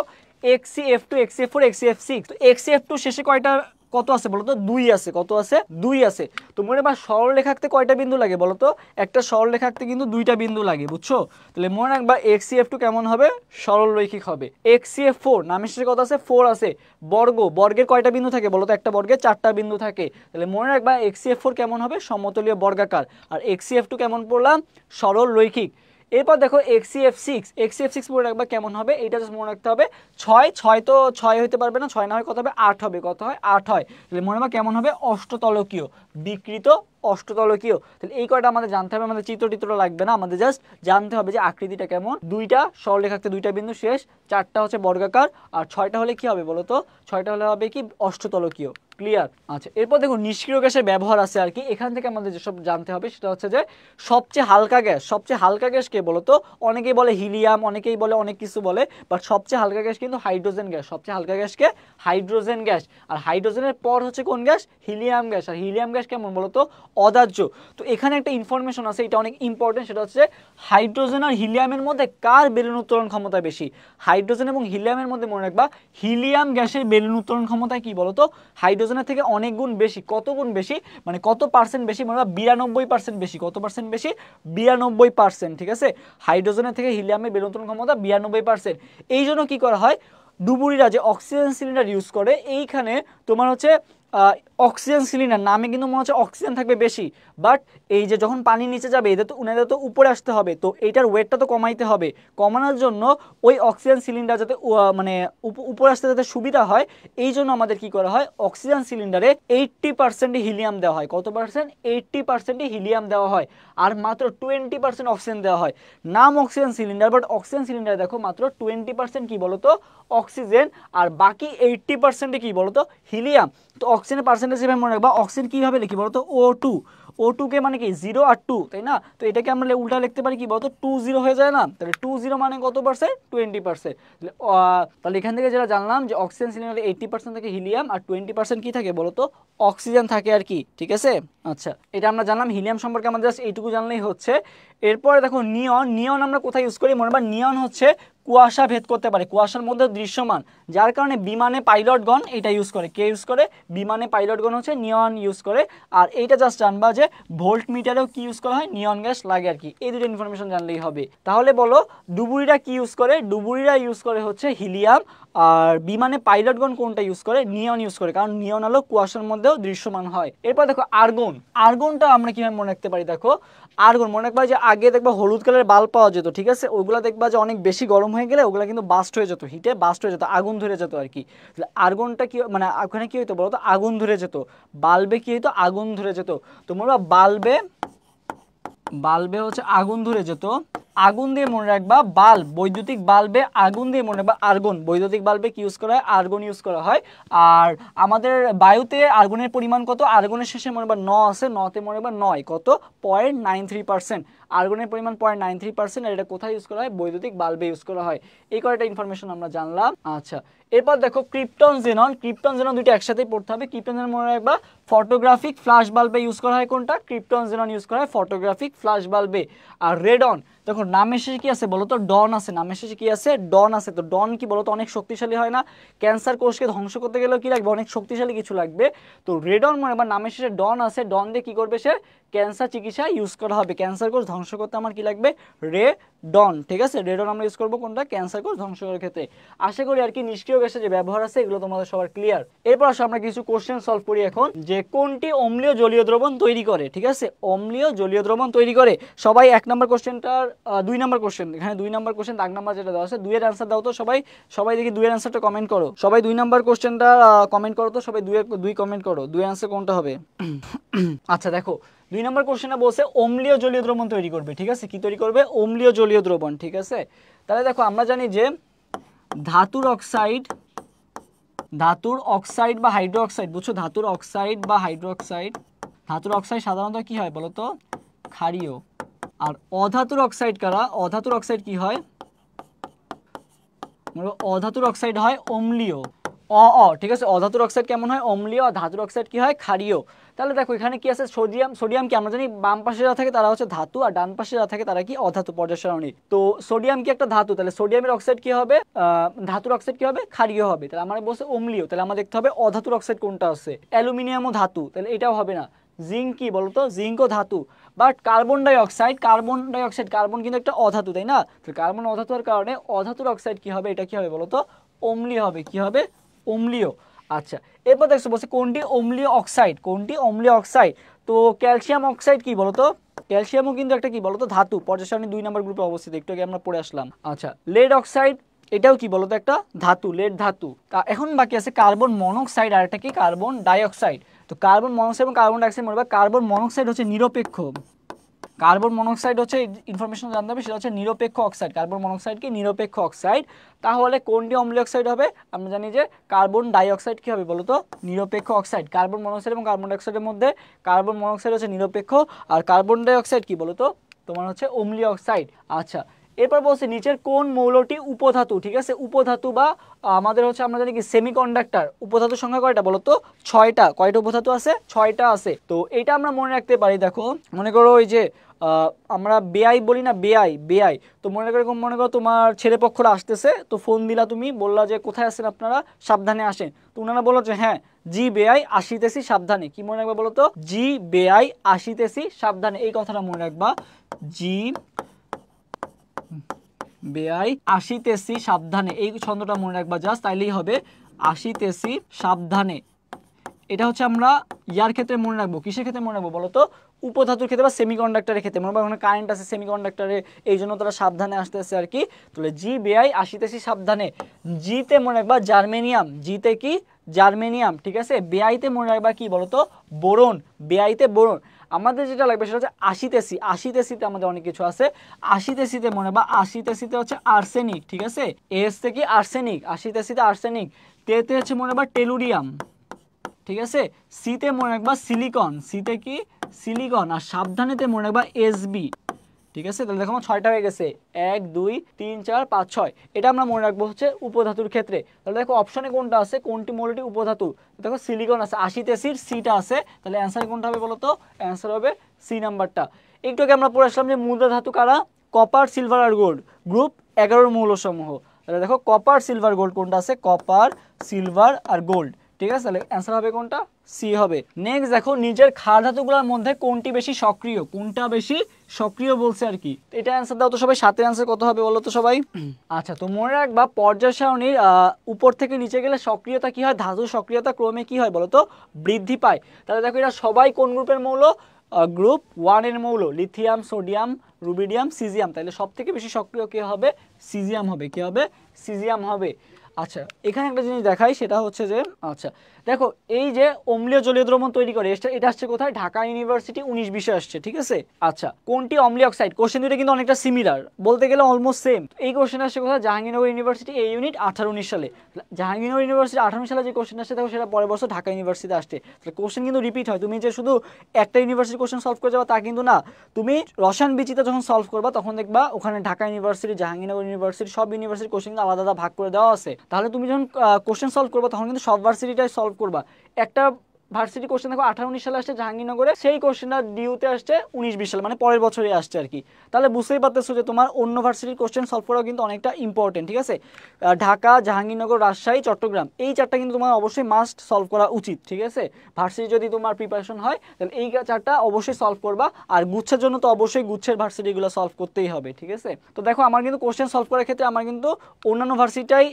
X E F two X E F four X E F six তো এক্সি এফ টু শেষে কয়টা কত আছে বলতো দুই আছে কত আছে দুই আছে তো মনে রাখবা সরল আঁকতে কয়টা বিন্দু লাগে বলতো একটা সরল আঁকতে কিন্তু দুইটা বিন্দু লাগে বুঝছো তাহলে মনে রাখবা এক্স সি এফ টু কেমন হবে সরলরৈখিক হবে এক্স সি এফ ফোর নামের শেষে কত আছে ফোর আছে বর্গ বর্গের কয়টা বিন্দু থাকে বলতো একটা বর্গে চারটা বিন্দু থাকে তাহলে মনে রাখবা এক্স সি এফ ফোর কেমন হবে সমতলীয় বর্গাকার আর এক্স সি এফ টু কেমন পড়লাম সরল রৈখিক এরপর দেখো এফ সিক্স এক্সিএফ সিক্স মনে রাখবা কেমন হবে এটা জাস্ট মনে রাখতে হবে ছয় ছয় তো ছয় হতে পারবে না ছয় না হয় কত হবে আট হবে কত হয় আট হয় তাহলে মনে রাখবা কেমন হবে অষ্টতলকীয় বিকৃত অষ্টতলকীয় তাহলে এই কয়টা আমাদের জানতে হবে আমাদের চিত্র টিত্র লাগবে না আমাদের জাস্ট জানতে হবে যে আকৃতিটা কেমন দুইটা সরলেখাতে দুইটা বিন্দু শেষ চারটা হচ্ছে বর্গাকার আর ছয়টা হলে কি হবে বলো তো ছয়টা হলে হবে কি অষ্টতলকীয় ক্লিয়ার আচ্ছা এরপর দেখুন নিষ্ক্রিয় গ্যাসের ব্যবহার আছে আর কি এখান থেকে আমাদের যেসব জানতে হবে সেটা হচ্ছে যে সবচেয়ে হালকা গ্যাস সবচেয়ে হালকা গ্যাসকে বলতো অনেকেই বলে হিলিয়াম অনেকেই বলে অনেক কিছু বলে বাট সবচেয়ে হালকা গ্যাস কিন্তু হাইড্রোজেন গ্যাস সবচেয়ে হালকা গ্যাসকে হাইড্রোজেন গ্যাস আর হাইড্রোজেনের পর হচ্ছে কোন গ্যাস হিলিয়াম গ্যাস আর হিলিয়াম গ্যাস কেমন বলতো অদাহ্য তো এখানে একটা ইনফরমেশন আছে এটা অনেক ইম্পর্টেন্ট সেটা হচ্ছে হাইড্রোজেন আর হিলিয়ামের মধ্যে কার বেলুন উত্তোলন ক্ষমতা বেশি হাই হাইড্রোজেন এবং হিলিয়ামের মধ্যে মনে রাখবা হিলিয়াম গ্যাসের বেলুন উত্তোলন ক্ষমতা কি বলতো হাইড্রোজেনের থেকে অনেক গুণ বেশি কত গুণ বেশি মানে কত পার্সেন্ট বেশি মনে রাখবা বিরানব্বই পার্সেন্ট বেশি কত পার্সেন্ট বেশি বিরানব্বই পার্সেন্ট ঠিক আছে হাইড্রোজেনের থেকে হিলিয়ামের বেলুন উত্তোলন ক্ষমতা বিরানব্বই পার্সেন্ট এই জন্য কী করা হয় ডুবুরিরা যে অক্সিজেন সিলিন্ডার ইউজ করে এইখানে তোমার হচ্ছে অক্সিজেন সিলিন্ডার নামে কিন্তু মনে হচ্ছে অক্সিজেন থাকবে বেশি বাট এই যে যখন পানি নিচে যাবে এদের তো উনাদের তো উপরে আসতে হবে তো এইটার ওয়েটটা তো কমাইতে হবে কমানোর জন্য ওই অক্সিজেন সিলিন্ডার যাতে মানে উপরে আসতে যাতে সুবিধা হয় এই জন্য আমাদের কি করা হয় অক্সিজেন সিলিন্ডারে এইট্টি পার্সেন্ট হিলিয়াম দেওয়া হয় কত পার্সেন্ট এইট্টি পার্সেন্টই হিলিয়াম দেওয়া হয় আর মাত্র টোয়েন্টি পার্সেন্ট অক্সিজেন দেওয়া হয় নাম অক্সিজেন সিলিন্ডার বাট অক্সিজেন সিলিন্ডারে দেখো মাত্র টোয়েন্টি পার্সেন্ট কী বলতো অক্সিজেন আর বাকি এইট্টি পার্সেন্টে কী বলতো হিলিয়াম তো অক্সিজেনের পার্সেন্টেজ এভাবে মনে রাখবা অক্সিজেন কীভাবে লিখি বলো তো ও টু ও টুকে মানে কি জিরো আর টু তাই না তো এটাকে আমরা উল্টা লিখতে পারি কি বলতো টু জিরো হয়ে যায় না তাহলে টু জিরো মানে কত পার্সেন্ট টোয়েন্টি পার্সেন্ট তাহলে এখান থেকে যেটা জানলাম যে অক্সিজেন সিলিন্ডার এইটি পার্সেন্ট থাকে হিলিয়াম আর টোয়েন্টি পার্সেন্ট কী থাকে বলতো অক্সিজেন থাকে আর কি ঠিক আছে আচ্ছা এটা আমরা জানলাম হিলিয়াম সম্পর্কে আমাদের জাস্ট এইটুকু জানলেই হচ্ছে এরপরে দেখো নিয়ন নিয়ন আমরা কোথায় ইউজ করি মনে বা নিয়ন হচ্ছে কুয়াশা ভেদ করতে পারে কুয়াশার মধ্যে দৃশ্যমান যার কারণে বিমানে পাইলটগণ এটা ইউজ করে কে ইউজ করে বিমানে পাইলটগণ হচ্ছে নিয়ন ইউজ করে আর এইটা জাস্ট জানবা যে ভোল্ট মিটারেও কি ইউজ করা হয় নিয়ন গ্যাস লাগে আর কি এই দুটো ইনফরমেশন জানলেই হবে তাহলে বলো ডুবুরিরা কি ইউজ করে ডুবুরিরা ইউজ করে হচ্ছে হিলিয়াম আর বিমানে পাইলটগণ কোনটা ইউজ করে নিয়ন ইউজ করে কারণ নিয়ন আলো কুয়াশার মধ্যেও দৃশ্যমান হয় এরপর দেখো আর্গন আর্গনটা আমরা কীভাবে মনে রাখতে পারি দেখো আর্গন মনে রাখবা যে আগে দেখবা হলুদ কালারের বাল পাওয়া যেত ঠিক আছে ওগুলো দেখবা যে অনেক বেশি গরম হয়ে গেলে ওগুলো কিন্তু বাস্ট হয়ে যেত হিটে বাস্ট হয়ে যেত আগুন ধরে যেত আর কি আর্গনটা কি মানে ওখানে কী বলো বলতো আগুন ধরে যেত বাল্বে কী হতো আগুন ধরে যেত তোমরা কিংবা বাল্বে বাল্বে হচ্ছে আগুন ধরে যেত আগুন দিয়ে মনে রাখবা বাল্ব বৈদ্যুতিক বাল্বে আগুন দিয়ে মনে রাখবা আর্গন বৈদ্যুতিক বাল্বে কি ইউজ করা হয় আর্গন ইউজ করা হয় আর আমাদের বায়ুতে আর্গনের পরিমাণ কত আর্গনের শেষে মনে রাখবা ন আছে নতে মনে রাখবা নয় কত পয়েন্ট নাইন থ্রি পার্সেন্ট আর্গনের পরিমাণ পয়েন্ট নাইন থ্রি পার্সেন্ট আর এটা কোথায় ইউজ করা হয় বৈদ্যুতিক বাল্বে ইউজ করা হয় এই কয়েকটা ইনফরমেশন আমরা জানলাম আচ্ছা এরপর দেখো ক্রিপ্টন জেনন ক্রিপ্টন জেনন দুটো একসাথেই পড়তে হবে ক্রিপ্টন জেনন মনে রাখবা ফটোগ্রাফিক ফ্ল্যাশ বাল্বে ইউজ করা হয় কোনটা ক্রিপ্টন জেনন ইউজ করা হয় ফটোগ্রাফিক ফ্ল্যাশ বাল্বে আর রেডন দেখো নামের শেষে কি আছে বলতো ডন আছে নামের শেষে কি আছে ডন আছে তো ডন কি বলতো অনেক শক্তিশালী হয় না ক্যান্সার কোষকে ধ্বংস করতে গেলেও কি লাগবে অনেক শক্তিশালী কিছু লাগবে তো রেডন মানে বা নামের শেষে ডন আছে ডন দিয়ে কী করবে সে ক্যান্সার চিকিৎসা ইউজ করা হবে ক্যান্সার কোষ ধ্বংস করতে আমার কি লাগবে রে ডন ঠিক আছে রেডন আমরা ইউজ করবো কোনটা ক্যান্সার কোষ ধ্বংস করার ক্ষেত্রে আশা করি আর কি নিষ্ক্রিয় গ্যাসের যে ব্যবহার আছে এগুলো তোমাদের সবার ক্লিয়ার এরপর আসো আমরা কিছু কোশ্চেন সলভ করি এখন যে কোনটি অম্লীয় জলীয় দ্রবণ তৈরি করে ঠিক আছে অম্লীয় জলীয় দ্রবণ তৈরি করে সবাই এক নম্বর কোশ্চেনটার দুই নাম্বার কোশ্চেন এখানে দুই নাম্বার কোশ্চেন এক নাম্বার যেটা দেওয়া আছে দুইয়ের অ্যান্সার দাও তো সবাই সবাই দেখি দুইয়ের অ্যান্সারটা কমেন্ট করো সবাই দুই নাম্বার কোশ্চেনটা কমেন্ট করো তো সবাই দুয়ের দুই কমেন্ট করো দুই অ্যান্সার কোনটা হবে আচ্ছা দেখো দুই নম্বর কোশ্চেনে বলছে অম্লীয় জলীয় দ্রবণ তৈরি করবে ঠিক আছে কি তৈরি করবে অম্লীয় জলীয় দ্রবণ ঠিক আছে তাহলে দেখো আমরা জানি যে ধাতুর অক্সাইড ধাতুর অক্সাইড বা হাইড্রো অক্সাইড বুঝছো ধাতুর অক্সাইড বা হাইড্রো অক্সাইড ধাতুর অক্সাইড সাধারণত কি হয় বলতো ক্ষারীয় আর অধাতুর অক্সাইড কারা অধাতুর অক্সাইড কি হয় মানে অধাতুর অক্সাইড হয় অম্লীয় অ অ ঠিক আছে অধাতুর অক্সাইড কেমন হয় অম্লীয় আর ধাতুর অক্সাইড কি হয় ক্ষারীয় তাহলে দেখো এখানে কি আছে সোডিয়াম সোডিয়াম কি আমরা জানি বাম পাশে যা থাকে তারা হচ্ছে ধাতু আর ডান পাশে যা থাকে তারা কি অধাতু পর্যায় তো সোডিয়াম কি একটা ধাতু তাহলে সোডিয়ামের অক্সাইড কি হবে ধাতুর অক্সাইড কি হবে ক্ষারীয় হবে তাহলে আমার বলছে অম্লীয় তাহলে আমার দেখতে হবে অধাতুর অক্সাইড কোনটা আছে অ্যালুমিনিয়ামও ধাতু তাহলে এটাও হবে না জিঙ্ক কি বলতো জিঙ্কও ধাতু but carbon dioxide carbon dioxide carbon কিন্তু একটা অধাতু তাই না তো কার্বন অধাতুর কারণে অধাতুর অক্সাইড কি হবে এটা কি হবে বলতো অম্লীয় হবে কি হবে অম্লীয় আচ্ছা এরপর দেখছো বলছে কোনটি অম্লীয় অক্সাইড কোনটি অম্লীয় অক্সাইড তো ক্যালসিয়াম অক্সাইড কি বলতো ক্যালসিয়ামও কিন্তু একটা কি বলতো ধাতু পর্যাসারণী দুই নম্বর গ্রুপে অবস্থিত একটু আগে আমরা পড়ে আসলাম আচ্ছা লেড অক্সাইড এটাও কি বলতো একটা ধাতু লেড ধাতু এখন বাকি আছে কার্বন মনোক্সাইড আর একটা কি কার্বন ডাইঅক্সাইড তো কার্বন মনোক্সাইড এবং কার্বন ডাইঅক্সাইড মনে কার্বন মনোক্সাইড হচ্ছে নিরপেক্ষ কার্বন মনোক্সাইড হচ্ছে ইনফরমেশন জানতে হবে সেটা হচ্ছে নিরপেক্ষ অক্সাইড কার্বন মনোক্সাইড কি নিরপেক্ষ অক্সাইড তাহলে কোনটি অম্ল অক্সাইড হবে আমরা জানি যে কার্বন ডাইঅক্সাইড কী হবে বলতো নিরপেক্ষ অক্সাইড কার্বন মনোক্সাইড এবং কার্বন ডাইঅক্সাইডের মধ্যে কার্বন মনোক্সাইড হচ্ছে নিরপেক্ষ আর কার্বন ডাইঅক্সাইড কী বলতো তোমার হচ্ছে অম্লীয় অক্সাইড আচ্ছা এরপর বলছে নিচের কোন মৌলটি উপধাতু ঠিক আছে উপধাতু বা আমাদের হচ্ছে আমরা জানি কি সেমি কন্ডাক্টার উপধাতু সংখ্যা কয়টা বলো তো ছয়টা কয়টা উপধাতু আছে ছয়টা আছে তো এটা আমরা মনে রাখতে পারি দেখো মনে করো ওই যে আমরা বেআই বলি না বেআই বেআই তো মনে করো এরকম মনে করো তোমার ছেলে পক্ষরা আসতেছে তো ফোন দিলা তুমি বললা যে কোথায় আসেন আপনারা সাবধানে আসেন তো ওনারা বললো যে হ্যাঁ জি বেআই আসিতেছি সাবধানে কি মনে রাখবা বলো তো জি বেআই আসিতেছি সাবধানে এই কথাটা মনে রাখবা জি বেআই আসিতেছি সাবধানে এই ছন্দটা মনে রাখবা যাস তাইলেই হবে আসিতেছি সাবধানে এটা হচ্ছে আমরা ইয়ার ক্ষেত্রে মনে রাখবো কিসের ক্ষেত্রে মনে রাখবো বলতো উপধাতুর ক্ষেত্রে বা সেমিকন্ডাক্টরের ক্ষেত্রে মনে রাখবো ওখানে কারেন্ট আছে কন্ডাক্টারে এই জন্য তারা সাবধানে আসতেছে আর কি তাহলে জি বেআই আসিতেছি সাবধানে জিতে মনে রাখবা জার্মেনিয়াম জিতে কি জার্মেনিয়াম ঠিক আছে বেআইতে মনে রাখবা কি বলতো বোরন বেআইতে বোরন আমাদের যেটা লাগবে সেটা হচ্ছে আশিতেসি আশিতেসিতে আমাদের অনেক কিছু আছে আশিতেসিতে মনে বা আশিতেসিতে হচ্ছে আর্সেনিক ঠিক আছে এস থেকে আর্সেনিক আশিতেসিতে আর্সেনিক তেতে হচ্ছে মনে বা টেলুরিয়াম ঠিক আছে সিতে মনে রাখবা সিলিকন সিতে কি সিলিকন আর সাবধানেতে মনে রাখবা এসবি ঠিক আছে তাহলে দেখো ছয়টা হয়ে গেছে এক দুই তিন চার পাঁচ ছয় এটা আমরা মনে রাখবো হচ্ছে উপধাতুর ক্ষেত্রে তাহলে দেখো অপশনে কোনটা আছে কোনটি মৌলটি উপধাতু দেখো সিলিকন আছে আশিতে সির সিটা আছে তাহলে অ্যান্সার কোনটা হবে বলো তো অ্যান্সার হবে সি নাম্বারটা একটু আগে আমরা পড়ে আসলাম যে মুদ্রা ধাতু কারা কপার সিলভার আর গোল্ড গ্রুপ এগারোর মৌলসমূহ তাহলে দেখো কপার সিলভার গোল্ড কোনটা আছে কপার সিলভার আর গোল্ড ঠিক আছে তাহলে অ্যান্সার হবে কোনটা সি হবে নেক্সট দেখো নিজের ক্ষার ধাতুগুলোর মধ্যে কোনটি বেশি সক্রিয় কোনটা বেশি সক্রিয় বলছে আর কি এটা অ্যান্সার দাও তো সবাই সাথে অ্যান্সার কত হবে বলো তো সবাই আচ্ছা তো মনে রাখবা পর্যায় সারণীর উপর থেকে নিচে গেলে সক্রিয়তা কি হয় ধাতু সক্রিয়তা ক্রমে কি হয় বলো তো বৃদ্ধি পায় তাহলে দেখো এটা সবাই কোন গ্রুপের মৌল গ্রুপ ওয়ানের মৌল লিথিয়াম সোডিয়াম রুবিডিয়াম সিজিয়াম তাহলে সব থেকে বেশি সক্রিয় কে হবে সিজিয়াম হবে কে হবে সিজিয়াম হবে আচ্ছা এখানে একটা জিনিস দেখাই সেটা হচ্ছে যে আচ্ছা দেখো এই যে অম্লীয় জলীয় দ্রবণ তৈরি করে এটা আসছে কোথায় ঢাকা ইউনিভার্সিটি উনিশ বিশে আসছে ঠিক আছে আচ্ছা কোনটি অম্লি অক্সাইড কোশ্চেন দুটো কিন্তু অনেকটা সিমিলার বলতে গেলে অলমোস্ট সেম এই কোশ্চেন আসছে কোথায় জাহাঙ্গীরনগর ইউনিভার্সিটি এই ইউনিট আঠারো উনিশ সালে জাহাঙ্গীরনগর ইউনিভার্সিটি আঠারো সালে যে কোশ্চেন আসছে দেখো সেটা পরের বছর ঢাকা ইউনিভার্সিটি আসছে তাহলে কোশ্চেন কিন্তু রিপিট হয় তুমি যে শুধু একটা ইউনিভার্সিটি কোশ্চেন সলভ করে যাবা তা কিন্তু না তুমি রসায়ন বিচিতা যখন সলভ করবা তখন দেখবা ওখানে ঢাকা ইউনিভার্সিটি জাহাঙ্গীরনগর ইউনিভার্সিটি সব ইউনিভার্সিটির কোশ্চেন কিন্তু আলাদা আলাদা ভাগ করে দেওয়া আছে তাহলে তুমি যখন কোশ্চেন সলভ করবা তখন কিন্তু সব ভার্সিটিটাই সলভ সলভ করবা একটা ভার্সিটি কোশ্চেন দেখো আঠারো উনিশ সালে আসছে জাহাঙ্গীরনগরে সেই কোশ্চেনটা ডিউতে আসছে উনিশ বিশ সালে মানে পরের বছরে আসছে আর কি তাহলে বুঝতেই পারতেছো যে তোমার অন্য ভার্সিটির কোশ্চেন সলভ করাও কিন্তু অনেকটা ইম্পর্টেন্ট ঠিক আছে ঢাকা জাহাঙ্গীরনগর রাজশাহী চট্টগ্রাম এই চারটা কিন্তু তোমার অবশ্যই মাস্ট সলভ করা উচিত ঠিক আছে ভার্সিটি যদি তোমার প্রিপারেশন হয় তাহলে এই চারটা অবশ্যই সলভ করবা আর গুচ্ছের জন্য তো অবশ্যই গুচ্ছের ভার্সিটিগুলো সলভ করতেই হবে ঠিক আছে তো দেখো আমার কিন্তু কোশ্চেন সলভ করার ক্ষেত্রে আমার কিন্তু অন্যান্য ভার্সিটাই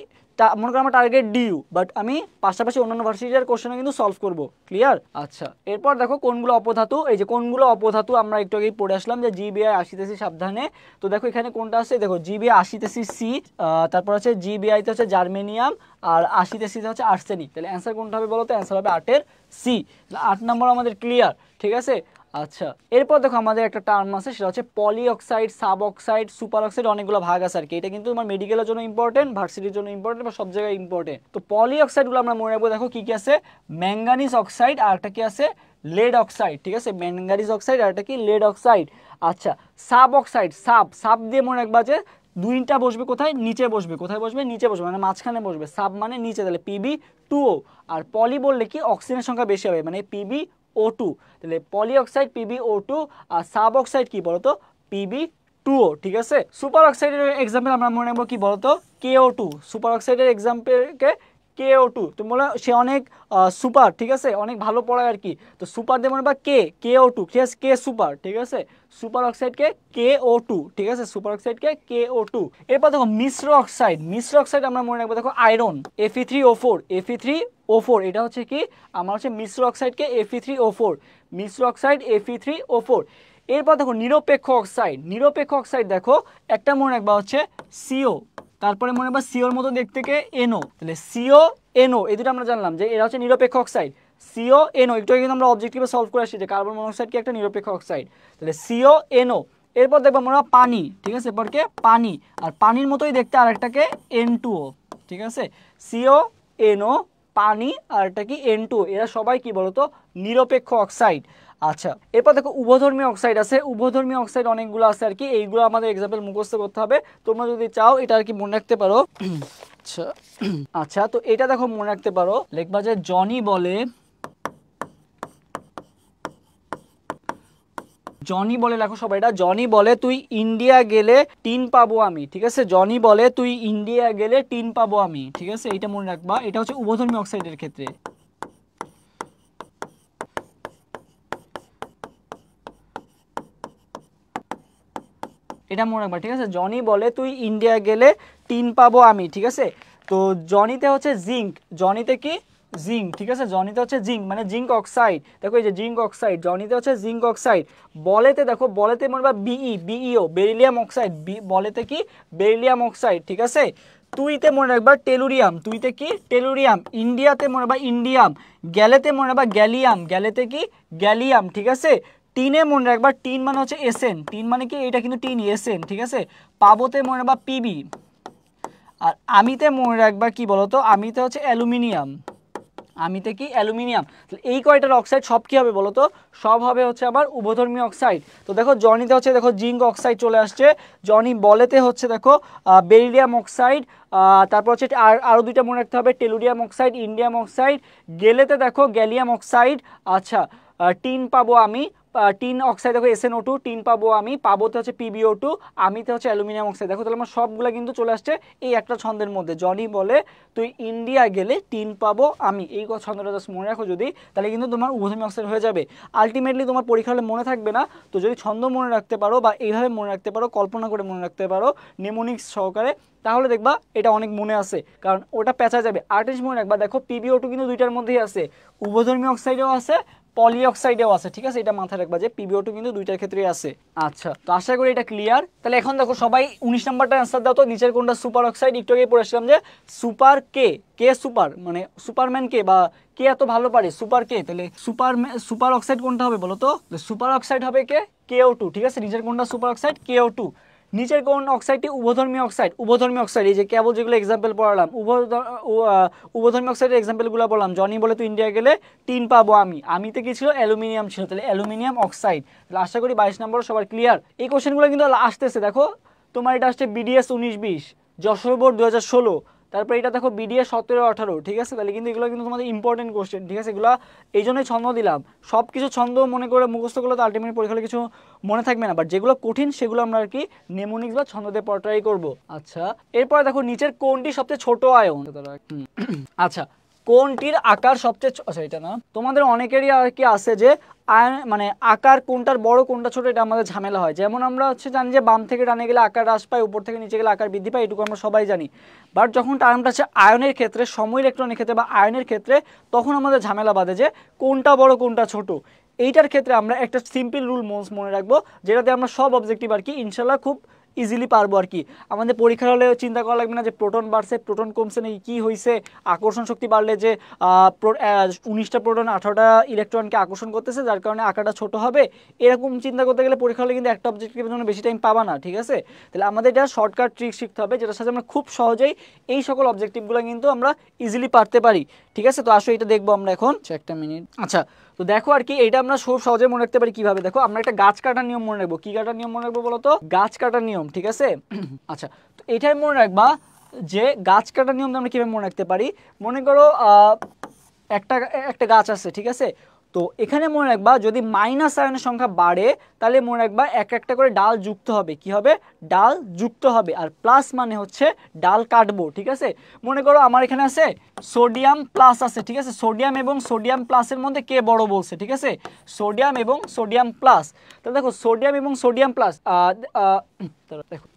মনে করো আমার টার্গেট ডিউ বাট আমি পাশাপাশি অন্যান্য ভার্সিটির কোশ্চেনও কিন্তু সলভ করবো ক্লিয়ার আচ্ছা এরপর দেখো কোনগুলো অপধাতু এই যে কোনগুলো অপধাতু আমরা একটু আগেই পড়ে আসলাম যে জিবিআই আসিতেছি e সাবধানে তো দেখো এখানে কোনটা আছে দেখো জিবিআই আসিতেছি সি তারপর আছে জিবিআইতে হচ্ছে জার্মেনিয়াম আর আশিতেসিতে e হচ্ছে আর্সেনিক তাহলে অ্যান্সার কোনটা হবে বলো তো অ্যান্সার হবে আটের সি আট নম্বর আমাদের ক্লিয়ার ঠিক আছে আচ্ছা এরপর দেখো আমাদের একটা টার্ম আছে সেটা হচ্ছে পলিঅক্সাইড সাবঅক্সাইড সুপার অক্সাইড অনেকগুলো ভাগ আছে আর কি এটা কিন্তু তোমার মেডিকেলের জন্য ইম্পর্টেন্ট ভার্সিটির জন্য ইম্পর্টেন্ট বা সব জায়গায় ইম্পর্টেন্ট তো পলিঅক্সাইডগুলো আমরা মনে রাখবো দেখো কি কি আছে ম্যাঙ্গানিজ অক্সাইড আর একটা কি আছে লেড অক্সাইড ঠিক আছে ম্যাঙ্গানিজ অক্সাইড আর একটা কি লেড অক্সাইড আচ্ছা সাব অক্সাইড সাব সাব দিয়ে মনে রাখবা যে দুইটা বসবে কোথায় নিচে বসবে কোথায় বসবে নিচে বসবে মানে মাঝখানে বসবে সাব মানে নিচে তাহলে পিবি ও আর পলি বললে কি অক্সিজেনের সংখ্যা বেশি হবে মানে পিবি ও টু তাহলে পলিঅক্সাইড পিবি ও টু আর সাব অক্সাইড কী বলতো পিবি টুও ঠিক আছে সুপার অক্সাইডের এক্সাম্পল আমরা মনে রাখবো কি বলতো কে ও টু সুপার অক্সাইডের এক্সাম্পলকে কে ও টু তো মনে সে অনেক সুপার ঠিক আছে অনেক ভালো পড়ায় আর কি তো সুপার দিয়ে মনে বা কে কে ও টু ঠিক আছে কে সুপার ঠিক আছে সুপার অক্সাইডকে কে ও টু ঠিক আছে সুপার অক্সাইডকে কে ও টু এরপর দেখো মিশ্র অক্সাইড মিশ্র অক্সাইড আমরা মনে রাখবো দেখো iron F E three O four F E three O four এটা হচ্ছে কি আমার হচ্ছে মিশ্র অক্সাইডকে এফি থ্রি ও ফোর মিশ্র oxide F E three O four এরপর দেখো নিরপেক্ষ অক্সাইড নিরপেক্ষ অক্সাইড দেখো একটা মনে রাখবা হচ্ছে সিও তারপরে মনে হয় সিওর মতো দেখতে কে এনও তাহলে সিও এনও এই দুটো আমরা জানলাম যে এরা হচ্ছে নিরপেক্ষ অক্সাইড সিও এনও একটু কিন্তু আমরা অবজেক্টিভে সলভ করে আসি যে কার্বন মনোক্সাইড কি একটা নিরপেক্ষ অক্সাইড তাহলে সিও এনও এরপর দেখবো হয় পানি ঠিক আছে এরপরকে পানি আর পানির মতোই দেখতে আরেকটাকে এন ঠিক আছে সিও এনও পানি আর একটা কি এন টু এরা সবাই কি বলতো নিরপেক্ষ অক্সাইড আচ্ছা এরপর দেখো উভধর্মী অক্সাইড আছে উভধর্মী অক্সাইড অনেকগুলো আছে আর কি এইগুলো আমাদের এক্সাম্পল মুখস্থ করতে হবে তোমরা যদি চাও এটা আর কি মনে রাখতে পারো আচ্ছা আচ্ছা তো এটা দেখো মনে রাখতে পারো লেখবা যে জনি বলে জনি বলে লেখো সবাই এটা জনি বলে তুই ইন্ডিয়া গেলে টিন পাবো আমি ঠিক আছে জনি বলে তুই ইন্ডিয়া গেলে টিন পাবো আমি ঠিক আছে এটা মনে রাখবা এটা হচ্ছে উভধর্মী অক্সাইডের ক্ষেত্রে এটা মনে রাখবা ঠিক আছে জনি বলে তুই ইন্ডিয়া গেলে টিন পাবো আমি ঠিক আছে তো জনিতে হচ্ছে জিঙ্ক জনিতে কি জিঙ্ক ঠিক আছে জনিতে হচ্ছে জিঙ্ক মানে জিঙ্ক অক্সাইড দেখো এই যে জিঙ্ক অক্সাইড জনিতে হচ্ছে জিঙ্ক অক্সাইড বলেতে দেখো বলেতে মনে বা বিই বিইও বেরিলিয়াম অক্সাইড বলেতে কি বেরিলিয়াম অক্সাইড ঠিক আছে তুইতে মনে রাখবা টেলুরিয়াম তুইতে কি টেলুরিয়াম ইন্ডিয়াতে মনে রাখবা ইন্ডিয়াম গ্যালেতে মনে রাখবা গ্যালিয়াম গ্যালেতে কি গ্যালিয়াম ঠিক আছে টিনে মনে রাখবা টিন মানে হচ্ছে এসএন টিন মানে কি এটা কিন্তু টিন এসএন ঠিক আছে পাবোতে মনে রাখবা পিবি আর আমিতে মনে রাখবা কি বলতো আমিতে হচ্ছে অ্যালুমিনিয়াম আমিতে কি অ্যালুমিনিয়াম এই কয়টার অক্সাইড সব কী হবে বলো তো সব হবে হচ্ছে আবার উভধর্মী অক্সাইড তো দেখো জনিতে হচ্ছে দেখো জিঙ্ক অক্সাইড চলে আসছে জনি বলেতে হচ্ছে দেখো বেরিলিয়াম অক্সাইড তারপর হচ্ছে আর আরও দুইটা মনে রাখতে হবে টেলুরিয়াম অক্সাইড ইন্ডিয়াম অক্সাইড গেলেতে দেখো গ্যালিয়াম অক্সাইড আচ্ছা টিন পাবো আমি টিন অক্সাইড দেখো এসএন ও টু টিন পাবো আমি পাবো তো হচ্ছে পিবিও টু আমি তো হচ্ছে অ্যালুমিনিয়াম অক্সাইড দেখো তাহলে আমার সবগুলো কিন্তু চলে আসছে এই একটা ছন্দের মধ্যে জনি বলে তুই ইন্ডিয়া গেলে টিন পাবো আমি এই ছন্দটা জাস্ট মনে রাখো যদি তাহলে কিন্তু তোমার উভধর্মী অক্সাইড হয়ে যাবে আলটিমেটলি তোমার পরীক্ষা হলে মনে থাকবে না তো যদি ছন্দ মনে রাখতে পারো বা এইভাবে মনে রাখতে পারো কল্পনা করে মনে রাখতে পারো নেমোনিক্স সহকারে তাহলে দেখবা এটা অনেক মনে আছে কারণ ওটা পেঁচা যাবে আর্টিস্ট মনে রাখবা দেখো পিবিও টু কিন্তু দুইটার মধ্যেই আছে উভধর্মী অক্সাইডও আছে পলিঅক্সাইডেও আছে ঠিক আছে এটা মাথায় রাখবা যে পিবিও টু কিন্তু দুইটার ক্ষেত্রেই আছে আচ্ছা তো আশা করি এটা ক্লিয়ার তাহলে এখন দেখো সবাই উনিশ নাম্বারটা অ্যান্সার দাও তো নিচের কোনটা সুপার অক্সাইড একটু আগে পড়েছিলাম যে সুপার কে কে সুপার মানে সুপারম্যান কে বা কে এত ভালো পারে সুপার কে তাহলে সুপার সুপার অক্সাইড কোনটা হবে বলো তো সুপার অক্সাইড হবে কে কেও টু ঠিক আছে নিচের কোনটা সুপার অক্সাইড কেও টু নিচের কোন অক্সাইডটি উভধর্মী অক্সাইড উভধর্মী অক্সাইড এই যে কেবল যেগুলো এক্সাম্পল পড়ালাম উভ উভধর্মী অক্সাইডের এক্সাম্পলগুলো বললাম জনি বলে তুই ইন্ডিয়া গেলে টিন পাবো আমি আমিতে কি ছিল অ্যালুমিনিয়াম ছিল তাহলে অ্যালুমিনিয়াম অক্সাইড তাহলে আশা করি বাইশ নম্বর সবার ক্লিয়ার এই কোশ্চেনগুলো কিন্তু আসতেছে দেখো তোমার এটা আসছে বিডিএস উনিশ বিশ যশোর বোর্ড দু তারপর এটা দেখো বিডিএ সতেরো আঠারো ঠিক আছে তাহলে কিন্তু এগুলো কিন্তু তোমাদের ইম্পর্টেন্ট কোশ্চেন ঠিক আছে এগুলো এই জন্যই ছন্দ দিলাম সব কিছু ছন্দ মনে করে মুখস্থ করলে তো আলটিমেট পরীক্ষা কিছু মনে থাকবে না বাট যেগুলো কঠিন সেগুলো আমরা আর কি নেমোনিক্স বা ছন্দ দিয়ে পড়াটাই করবো আচ্ছা এরপর দেখো নিচের কোনটি সবচেয়ে ছোট আয়ন আচ্ছা কোনটির আকার সবচেয়ে আচ্ছা এটা না তোমাদের অনেকেরই আর কি আছে যে আয়ন মানে আকার কোনটার বড় কোনটা ছোট এটা আমাদের ঝামেলা হয় যেমন আমরা হচ্ছে জানি যে বাম থেকে ডানে গেলে আকার হ্রাস পায় উপর থেকে নিচে গেলে আকার বৃদ্ধি পায় এটুকু আমরা সবাই জানি বাট যখন টার্মটা আছে আয়নের ক্ষেত্রে সময় ইলেকট্রনের ক্ষেত্রে বা আয়নের ক্ষেত্রে তখন আমাদের ঝামেলা বাঁধে যে কোনটা বড় কোনটা ছোট এইটার ক্ষেত্রে আমরা একটা সিম্পল রুল মনে রাখবো যেটাতে আমরা সব অবজেক্টিভ আর কি ইনশাল্লাহ খুব ইজিলি পারবো আর কি আমাদের পরীক্ষার হলে চিন্তা করা লাগবে না যে প্রোটন বাড়ছে প্রোটন কমছে নাকি কী হয়েছে আকর্ষণ শক্তি বাড়লে যে উনিশটা প্রোটন আঠারোটা ইলেকট্রনকে আকর্ষণ করতেছে যার কারণে আঁকাটা ছোট হবে এরকম চিন্তা করতে গেলে পরীক্ষা হলে কিন্তু একটা অবজেক্টিভের জন্য বেশি টাইম পাবা না ঠিক আছে তাহলে আমাদের এটা শর্টকাট ট্রিক শিখতে হবে যেটার সাথে আমরা খুব সহজেই এই সকল অবজেক্টিভগুলো কিন্তু আমরা ইজিলি পারতে পারি ঠিক আছে তো আসো এটা দেখবো আমরা এখন আচ্ছা, একটা মিনিট আচ্ছা তো দেখো আর কি এটা আমরা খুব সহজে মনে রাখতে পারি কিভাবে দেখো আমরা একটা গাছ কাটার নিয়ম মনে রাখবো কি কাটার নিয়ম মনে রাখবো বলতো গাছ কাটার নিয়ম ঠিক আছে আচ্ছা তো এটাই মনে রাখবা যে গাছ কাটার নিয়মটা আমরা কিভাবে মনে রাখতে পারি মনে করো একটা একটা গাছ আছে ঠিক আছে তো এখানে মনে রাখবা যদি মাইনাস আয়নের সংখ্যা বাড়ে তাহলে মনে রাখবা এক একটা করে ডাল যুক্ত হবে কি হবে ডাল যুক্ত হবে আর প্লাস মানে হচ্ছে ডাল কাটবো ঠিক আছে মনে করো আমার এখানে আছে সোডিয়াম প্লাস আছে ঠিক আছে সোডিয়াম এবং সোডিয়াম প্লাসের মধ্যে কে বড় বলছে ঠিক আছে সোডিয়াম এবং সোডিয়াম প্লাস তাহলে দেখো সোডিয়াম এবং সোডিয়াম প্লাস দেখো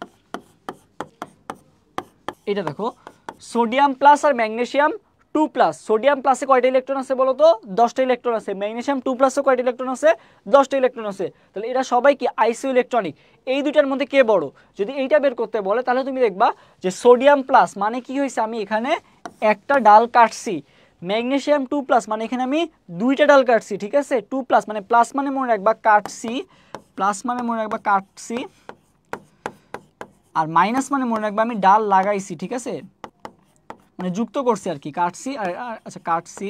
এটা দেখো সোডিয়াম প্লাস আর ম্যাগনেশিয়াম টু প্লাস সোডিয়াম প্লাসে কয়টা ইলেকট্রন আছে বলো তো দশটা ইলেকট্রন আছে ম্যাগনেশিয়াম টু প্লাসে কয়টা ইলেকট্রন আছে দশটা ইলেকট্রন আছে তাহলে এরা সবাই কি আইসিও ইলেকট্রনিক এই দুইটার মধ্যে কে বড় যদি এইটা বের করতে বলে তাহলে তুমি দেখবা যে সোডিয়াম প্লাস মানে কি হয়েছে আমি এখানে একটা ডাল কাটছি ম্যাগনেশিয়াম টু প্লাস মানে এখানে আমি দুইটা ডাল কাটছি ঠিক আছে টু প্লাস মানে প্লাস মানে মনে রাখবা কাটছি প্লাস মানে মনে রাখবা কাটছি আর মাইনাস মানে মনে রাখবা আমি ডাল লাগাইছি ঠিক আছে মানে যুক্ত করছি আর কি কাটছি আর আচ্ছা কাটছি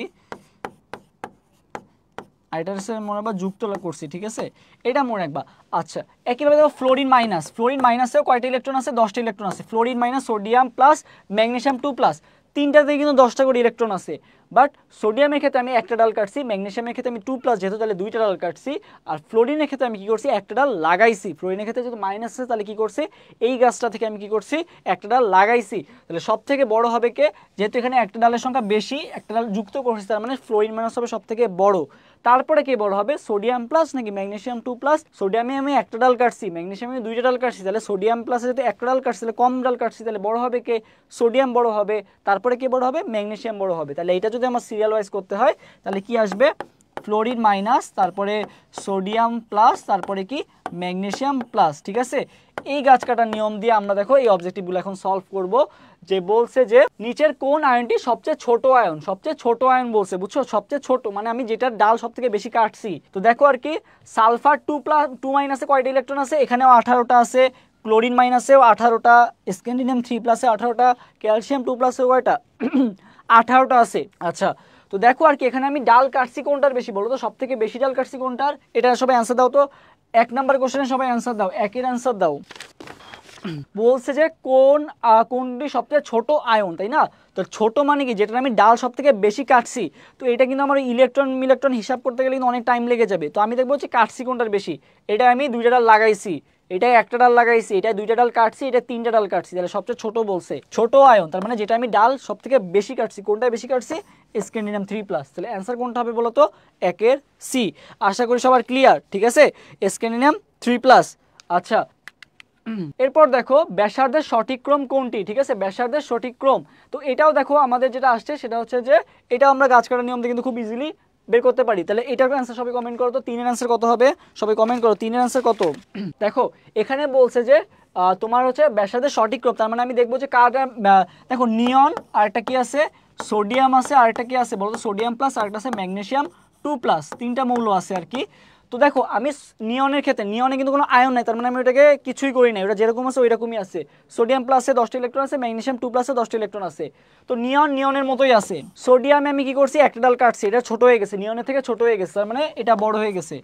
আর মনে রাখবা যুক্ত করছি ঠিক আছে এটা মনে রাখবা আচ্ছা একইভাবে দেখো ফ্লোরিন মাইনাস ফ্লোরিন মাইনাসেও কয়টা ইলেকট্রন আছে দশটা ইলেকট্রন আছে fluorine minus sodium plus magnesium two plus দিয়ে কিন্তু দশটা করে ইলেকট্রন আছে বাট সোডিয়ামের ক্ষেত্রে আমি একটা ডাল কাটছি ম্যাগনেশিয়ামের ক্ষেত্রে আমি টু প্লাস যেহেতু তাহলে দুইটা ডাল কাটছি আর ফ্লোরিনের ক্ষেত্রে আমি কী করছি একটা ডাল লাগাইছি ফ্লোরিনের ক্ষেত্রে যেহেতু মাইনাস আছে তাহলে কী করছি এই গাছটা থেকে আমি কী করছি একটা ডাল লাগাইছি তাহলে সব থেকে বড় হবে কে যেহেতু এখানে একটা ডালের সংখ্যা বেশি একটা ডাল যুক্ত করছি তার মানে ফ্লোরিন মাইনাস হবে সব থেকে বড়ো তারপরে কে বড় হবে সোডিয়াম প্লাস নাকি ম্যাগনেশিয়াম টু প্লাস সোডিয়ামে আমি একটা ডাল কাটছি ম্যাগনেশিয়ামে দুইটা ডাল কাটছি তাহলে সোডিয়াম প্লাসে যদি একটা ডাল কাটছি তাহলে কম ডাল কাটছি তাহলে বড় হবে কে সোডিয়াম বড় হবে তারপরে কে বড় হবে ম্যাগনেশিয়াম বড় হবে তাহলে এটা যদি আমার সিরিয়াল ওয়াইজ করতে হয় তাহলে কি আসবে ফ্লোরিন মাইনাস তারপরে সোডিয়াম প্লাস তারপরে কি ম্যাগনেশিয়াম প্লাস ঠিক আছে এই গাছ কাটার নিয়ম দিয়ে আমরা দেখো এই অবজেক্টিভগুলো এখন সলভ করব যে বলছে যে নিচের কোন আয়নটি সবচেয়ে ছোট আয়ন সবচেয়ে ছোট আয়ন বলছে বুঝছো সবচেয়ে ছোট মানে আমি যেটার ডাল সব থেকে বেশি কাটছি তো দেখো আর কি সালফার টু প্লাস টু মাইনাসে কয়টা ইলেকট্রন আছে এখানেও আঠারোটা আছে ক্লোরিন মাইনাসেও আঠারোটা স্ক্যান্ডিনিয়াম থ্রি প্লাসে আঠারোটা ক্যালসিয়াম টু প্লাসে কয়টা আঠারোটা আছে আচ্ছা তো দেখো আর কি এখানে আমি ডাল কাটছি কোনটার বেশি বলো তো সব থেকে বেশি ডাল কাটছি কোনটার এটা সবাই অ্যান্সার দাও তো এক নাম্বার কোশ্চেনে সবাই অ্যান্সার দাও একের অ্যান্সার দাও বলছে যে কোন কোনটি সবথেকে ছোট আয়ন তাই না তো ছোট মানে কি যেটা আমি ডাল সব থেকে বেশি কাটছি তো এটা কিন্তু আমার ইলেকট্রন ইলেকট্রন হিসাব করতে গেলে কিন্তু অনেক টাইম লেগে যাবে তো আমি দেখবো হচ্ছে কাটছি কোনটার বেশি এটা আমি দুইটা ডাল লাগাইছি এটা একটা ডাল লাগাইছি এটা দুইটা ডাল কাটছি এটা তিনটা ডাল কাটছি তাহলে সবচেয়ে ছোট বলছে ছোট আয়ন তার মানে যেটা আমি ডাল সব থেকে বেশি কাটছি কোনটা বেশি কাটছি স্ক্যান্ডিনাম থ্রি প্লাস তাহলে অ্যান্সার কোনটা হবে বলতো একের সি আশা করি সবার ক্লিয়ার ঠিক আছে স্ক্যান্ডিনাম থ্রি প্লাস আচ্ছা এরপর দেখো ব্যাসার্ধের সঠিক ক্রম কোনটি ঠিক আছে ব্যাসার্ধের সঠিক ক্রম তো এটাও দেখো আমাদের যেটা আসছে সেটা হচ্ছে যে এটা আমরা গাছ কাটার নিয়ম কিন্তু খুব ইজিলি বের করতে পারি তাহলে এটার অ্যান্সার সবাই কমেন্ট করো তো তিনের অ্যান্সার কত হবে সবাই কমেন্ট করো তিনের অ্যান্সার কত দেখো এখানে বলছে যে তোমার হচ্ছে ব্যাসাদের সঠিক ক্রম তার মানে আমি দেখবো যে কারটা দেখো নিয়ন আর একটা কি আছে সোডিয়াম আছে আর একটা কি আছে বলতো সোডিয়াম প্লাস আর একটা আছে ম্যাগনেশিয়াম টু প্লাস তিনটা মৌল আছে আর কি তো দেখো আমি নিয়নের ক্ষেত্রে নিয়নে কিন্তু কোনো আয়ন নাই তার মানে আমি ওটাকে কিছুই করি নাই ওটা যেরকম আছে ওইরকমই আছে সোডিয়াম প্লাসে দশটি ইলেকট্রন আছে ম্যাগনেশিয়াম টু প্লাসে দশটা ইলেকট্রন আছে তো নিয়ন নিয়নের মতোই আছে সোডিয়ামে আমি কি করছি একটা ডাল কাটছি এটা ছোট হয়ে গেছে নিয়নের থেকে ছোট হয়ে গেছে তার মানে এটা বড় হয়ে গেছে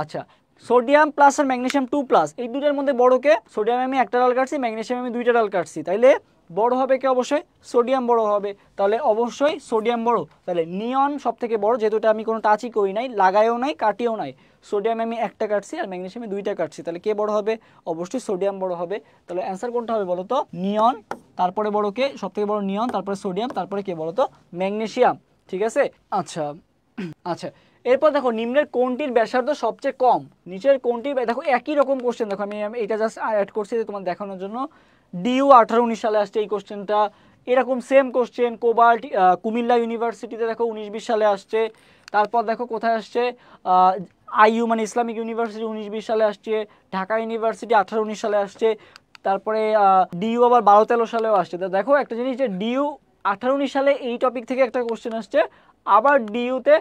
আচ্ছা সোডিয়াম প্লাস আর ম্যাগনেশিয়াম টু প্লাস এই দুটার মধ্যে বড়কে সোডিয়ামে আমি একটা ডাল কাটছি ম্যাগনেশিয়াম আমি দুইটা ডাল কাটছি তাইলে বড় হবে কি অবশ্যই সোডিয়াম বড় হবে তাহলে অবশ্যই সোডিয়াম বড় তাহলে নিয়ন সব থেকে বড় যেহেতু এটা আমি কোনো টাচই করি নাই লাগাইও নাই কাটিও নাই সোডিয়াম আমি একটা কাটছি আর ম্যাগনেশিয়ামে দুইটা কাটছি তাহলে কে বড় হবে অবশ্যই সোডিয়াম বড় হবে তাহলে অ্যান্সার কোনটা হবে বলো তো নিয়ন তারপরে বড় কে সব থেকে বড় নিয়ন তারপরে সোডিয়াম তারপরে কে বলতো তো ম্যাগনেশিয়াম ঠিক আছে আচ্ছা আচ্ছা এরপর দেখো নিম্নের কোনটির ব্যাসার্ধ সবচেয়ে কম নিচের কোনটির দেখো একই রকম কোশ্চেন দেখো আমি এটা জাস্ট অ্যাড করছি যে তোমার দেখানোর জন্য ডিউ আঠারো উনিশ সালে আসছে এই কোশ্চেনটা এরকম সেম কোশ্চেন কোবাল্ট কুমিল্লা ইউনিভার্সিটিতে দেখো উনিশ বিশ সালে আসছে তারপর দেখো কোথায় আসছে ইউ মানে ইসলামিক ইউনিভার্সিটি উনিশ বিশ সালে আসছে ঢাকা ইউনিভার্সিটি আঠারো উনিশ সালে আসছে তারপরে ডিউ আবার বারো তেরো সালেও আসছে তা দেখো একটা জিনিস যে ডিউ আঠারো উনিশ সালে এই টপিক থেকে একটা কোশ্চেন আসছে আবার ডিউতে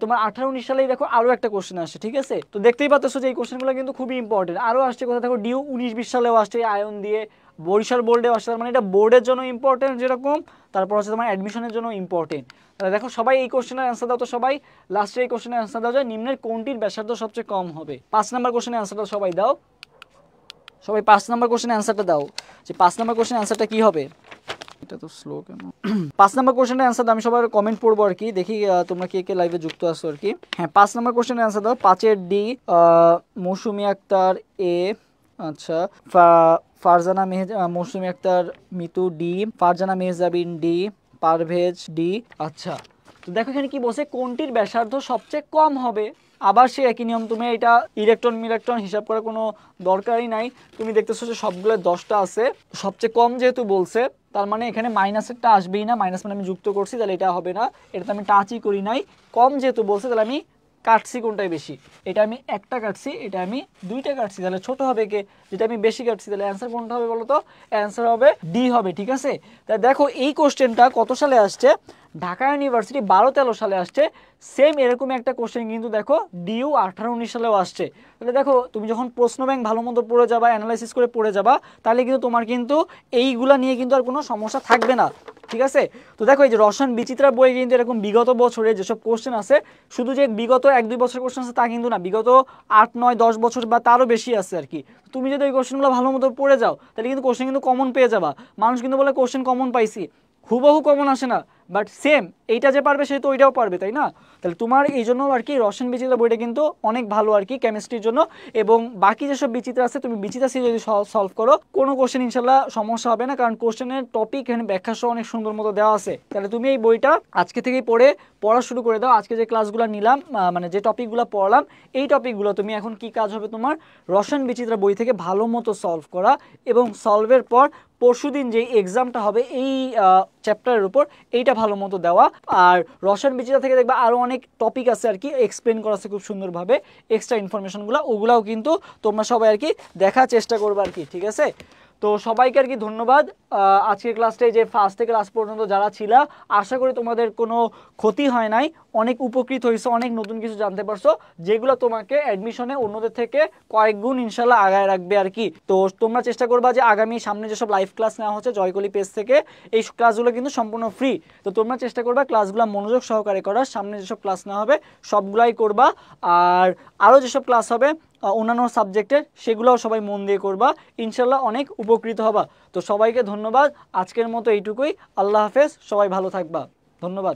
তোমার আঠারো উনিশ সালেই দেখো আরও একটা কোশ্চেন আসছে ঠিক আছে তো দেখতেই পাচ্ছ যে এই কোশ্চেনগুলো কিন্তু খুবই ইম্পর্টেন্ট আরও আসছে কোথাও দেখো ডিউ উনিশ বিশ সালেও আসছে আয়ন দিয়ে বরিশাল বোর্ডে আসছে মানে এটা বোর্ডের জন্য ইম্পর্টেন্ট যেরকম তারপর হচ্ছে তোমার অ্যাডমিশনের জন্য ইম্পর্টেন্ট তাহলে দেখো সবাই এই কোশ্চেনের অ্যান্সার দাও তো সবাই লাস্টে এই কোশ্চেনের অ্যান্সার দাও যায় নিম্নের কোনটির ব্যাসার্ধ সবচেয়ে কম হবে পাঁচ নাম্বার কোশ্চেনের অ্যান্সারটা সবাই দাও সবাই পাঁচ নাম্বার কোশ্চেনের অ্যান্সারটা দাও যে পাঁচ নাম্বার কোশ্চেনের অ্যান্সারটা কী হবে এটা তো স্লো কেন পাঁচ নাম্বার কোশ্চেনের অ্যান্সার দাও আমি সবার কমেন্ট পড়বো আর কি দেখি তোমরা কে কে লাইভে যুক্ত আসো আর কি হ্যাঁ পাঁচ নাম্বার কোশ্চেনের অ্যান্সার দাও পাঁচের ডি মৌসুমি আক্তার এ আচ্ছা Farzana Mehej Mousumi Akter Mitu D Farzana Mehjabin D Parvez D আচ্ছা তো দেখো এখানে কি বলছে কোনটির ব্যাসার্ধ সবচেয়ে কম হবে আবার সে একই নিয়ম তুমি এটা ইলেকট্রন মিলেকট্রন হিসাব করার কোনো দরকারই নাই তুমি দেখতেছো যে সবগুলো দশটা আছে সবচেয়ে কম যেহেতু বলছে তার মানে এখানে মাইনাসেরটা আসবেই না মাইনাস মানে আমি যুক্ত করছি তাহলে এটা হবে না এটা তো আমি টাচই করি নাই কম যেহেতু বলছে তাহলে আমি কাটছি কোনটাই বেশি এটা আমি একটা কাটছি এটা আমি দুইটা কাটছি তাহলে ছোট হবে কে যদি আমি বেশি কাটছি তাহলে অ্যান্সার কোনটা হবে বলো তো অ্যান্সার হবে ডি হবে ঠিক আছে তা দেখো এই কোশ্চেনটা কত সালে আসছে ঢাকা ইউনিভার্সিটি বারো তেরো সালে আসছে সেম এরকম একটা কোশ্চেন কিন্তু দেখো ডিউ আঠারো উনিশ সালেও আসছে তাহলে দেখো তুমি যখন প্রশ্ন ব্যাংক ভালো মতো পড়ে যাবা অ্যানালাইসিস করে পড়ে যাবা তাহলে কিন্তু তোমার কিন্তু এইগুলা নিয়ে কিন্তু আর কোনো সমস্যা থাকবে না ঠিক আছে তো দেখো এই যে রসায়ন বিচিত্রা বই কিন্তু এরকম বিগত বছরে যেসব কোশ্চেন আছে শুধু যে বিগত এক দুই বছর কোশ্চেন আছে তা কিন্তু না বিগত আট নয় দশ বছর বা তারও বেশি আছে আর কি তুমি যদি যদি ওই কোশ্চেনগুলো ভালো মতো পড়ে যাও তাহলে কিন্তু কোশ্চেন কিন্তু কমন পেয়ে যাবা মানুষ কিন্তু বলে কোশ্চেন কমন পাইছি হুবহু কমন আসে না বাট সেম এইটা যে পারবে সে তো ওইটাও পারবে তাই না তাহলে তোমার এই জন্য আর কি রসায়ন বিচিত্রা বইটা কিন্তু অনেক ভালো আর কি কেমিস্ট্রির জন্য এবং বাকি যেসব বিচিত্রা আছে তুমি বিচিত্রা সি যদি সলভ করো কোনো কোশ্চেন ইনশাল্লাহ সমস্যা হবে না কারণ কোশ্চেনের টপিক এখানে ব্যাখ্যা সহ অনেক সুন্দর মতো দেওয়া আছে তাহলে তুমি এই বইটা আজকে থেকেই পড়ে পড়া শুরু করে দাও আজকে যে ক্লাসগুলো নিলাম মানে যে টপিকগুলো পড়লাম এই টপিকগুলো তুমি এখন কি কাজ হবে তোমার রসায়ন বিচিত্রা বই থেকে ভালো মতো সলভ করা এবং সলভের পর পরশুদিন দিন যেই এক্সামটা হবে এই চ্যাপ্টারের উপর এইটা ভালো মতো দেওয়া আর রসায়ন বিচিতা থেকে দেখবা আরও অনেক টপিক আছে আর কি এক্সপ্লেন করা আছে খুব সুন্দরভাবে এক্সট্রা ইনফরমেশনগুলো ওগুলাও কিন্তু তোমরা সবাই আর কি দেখার চেষ্টা করবে আর কি ঠিক আছে তো সবাইকে আর কি ধন্যবাদ আজকের ক্লাসটায় যে ফার্স্ট থেকে লাস্ট পর্যন্ত যারা ছিল আশা করি তোমাদের কোনো ক্ষতি হয় নাই অনেক উপকৃত হয়েছে অনেক নতুন কিছু জানতে পারছো যেগুলো তোমাকে অ্যাডমিশনে অন্যদের থেকে কয়েক গুণ ইনশাল্লাহ আগায় রাখবে আর কি তো তোমরা চেষ্টা করবা যে আগামী সামনে যেসব লাইভ ক্লাস নেওয়া হচ্ছে জয়কলি পেজ থেকে এই ক্লাসগুলো কিন্তু সম্পূর্ণ ফ্রি তো তোমরা চেষ্টা করবা ক্লাসগুলো মনোযোগ সহকারে করার সামনে যেসব ক্লাস নেওয়া হবে সবগুলাই করবা আর আরও যেসব ক্লাস হবে অন্যান্য সাবজেক্টের সেগুলোও সবাই মন দিয়ে করবা ইনশাল্লাহ অনেক উপকৃত হবা তো সবাইকে ধন্যবাদ আজকের মতো এইটুকুই আল্লাহ হাফেজ সবাই ভালো থাকবা ধন্যবাদ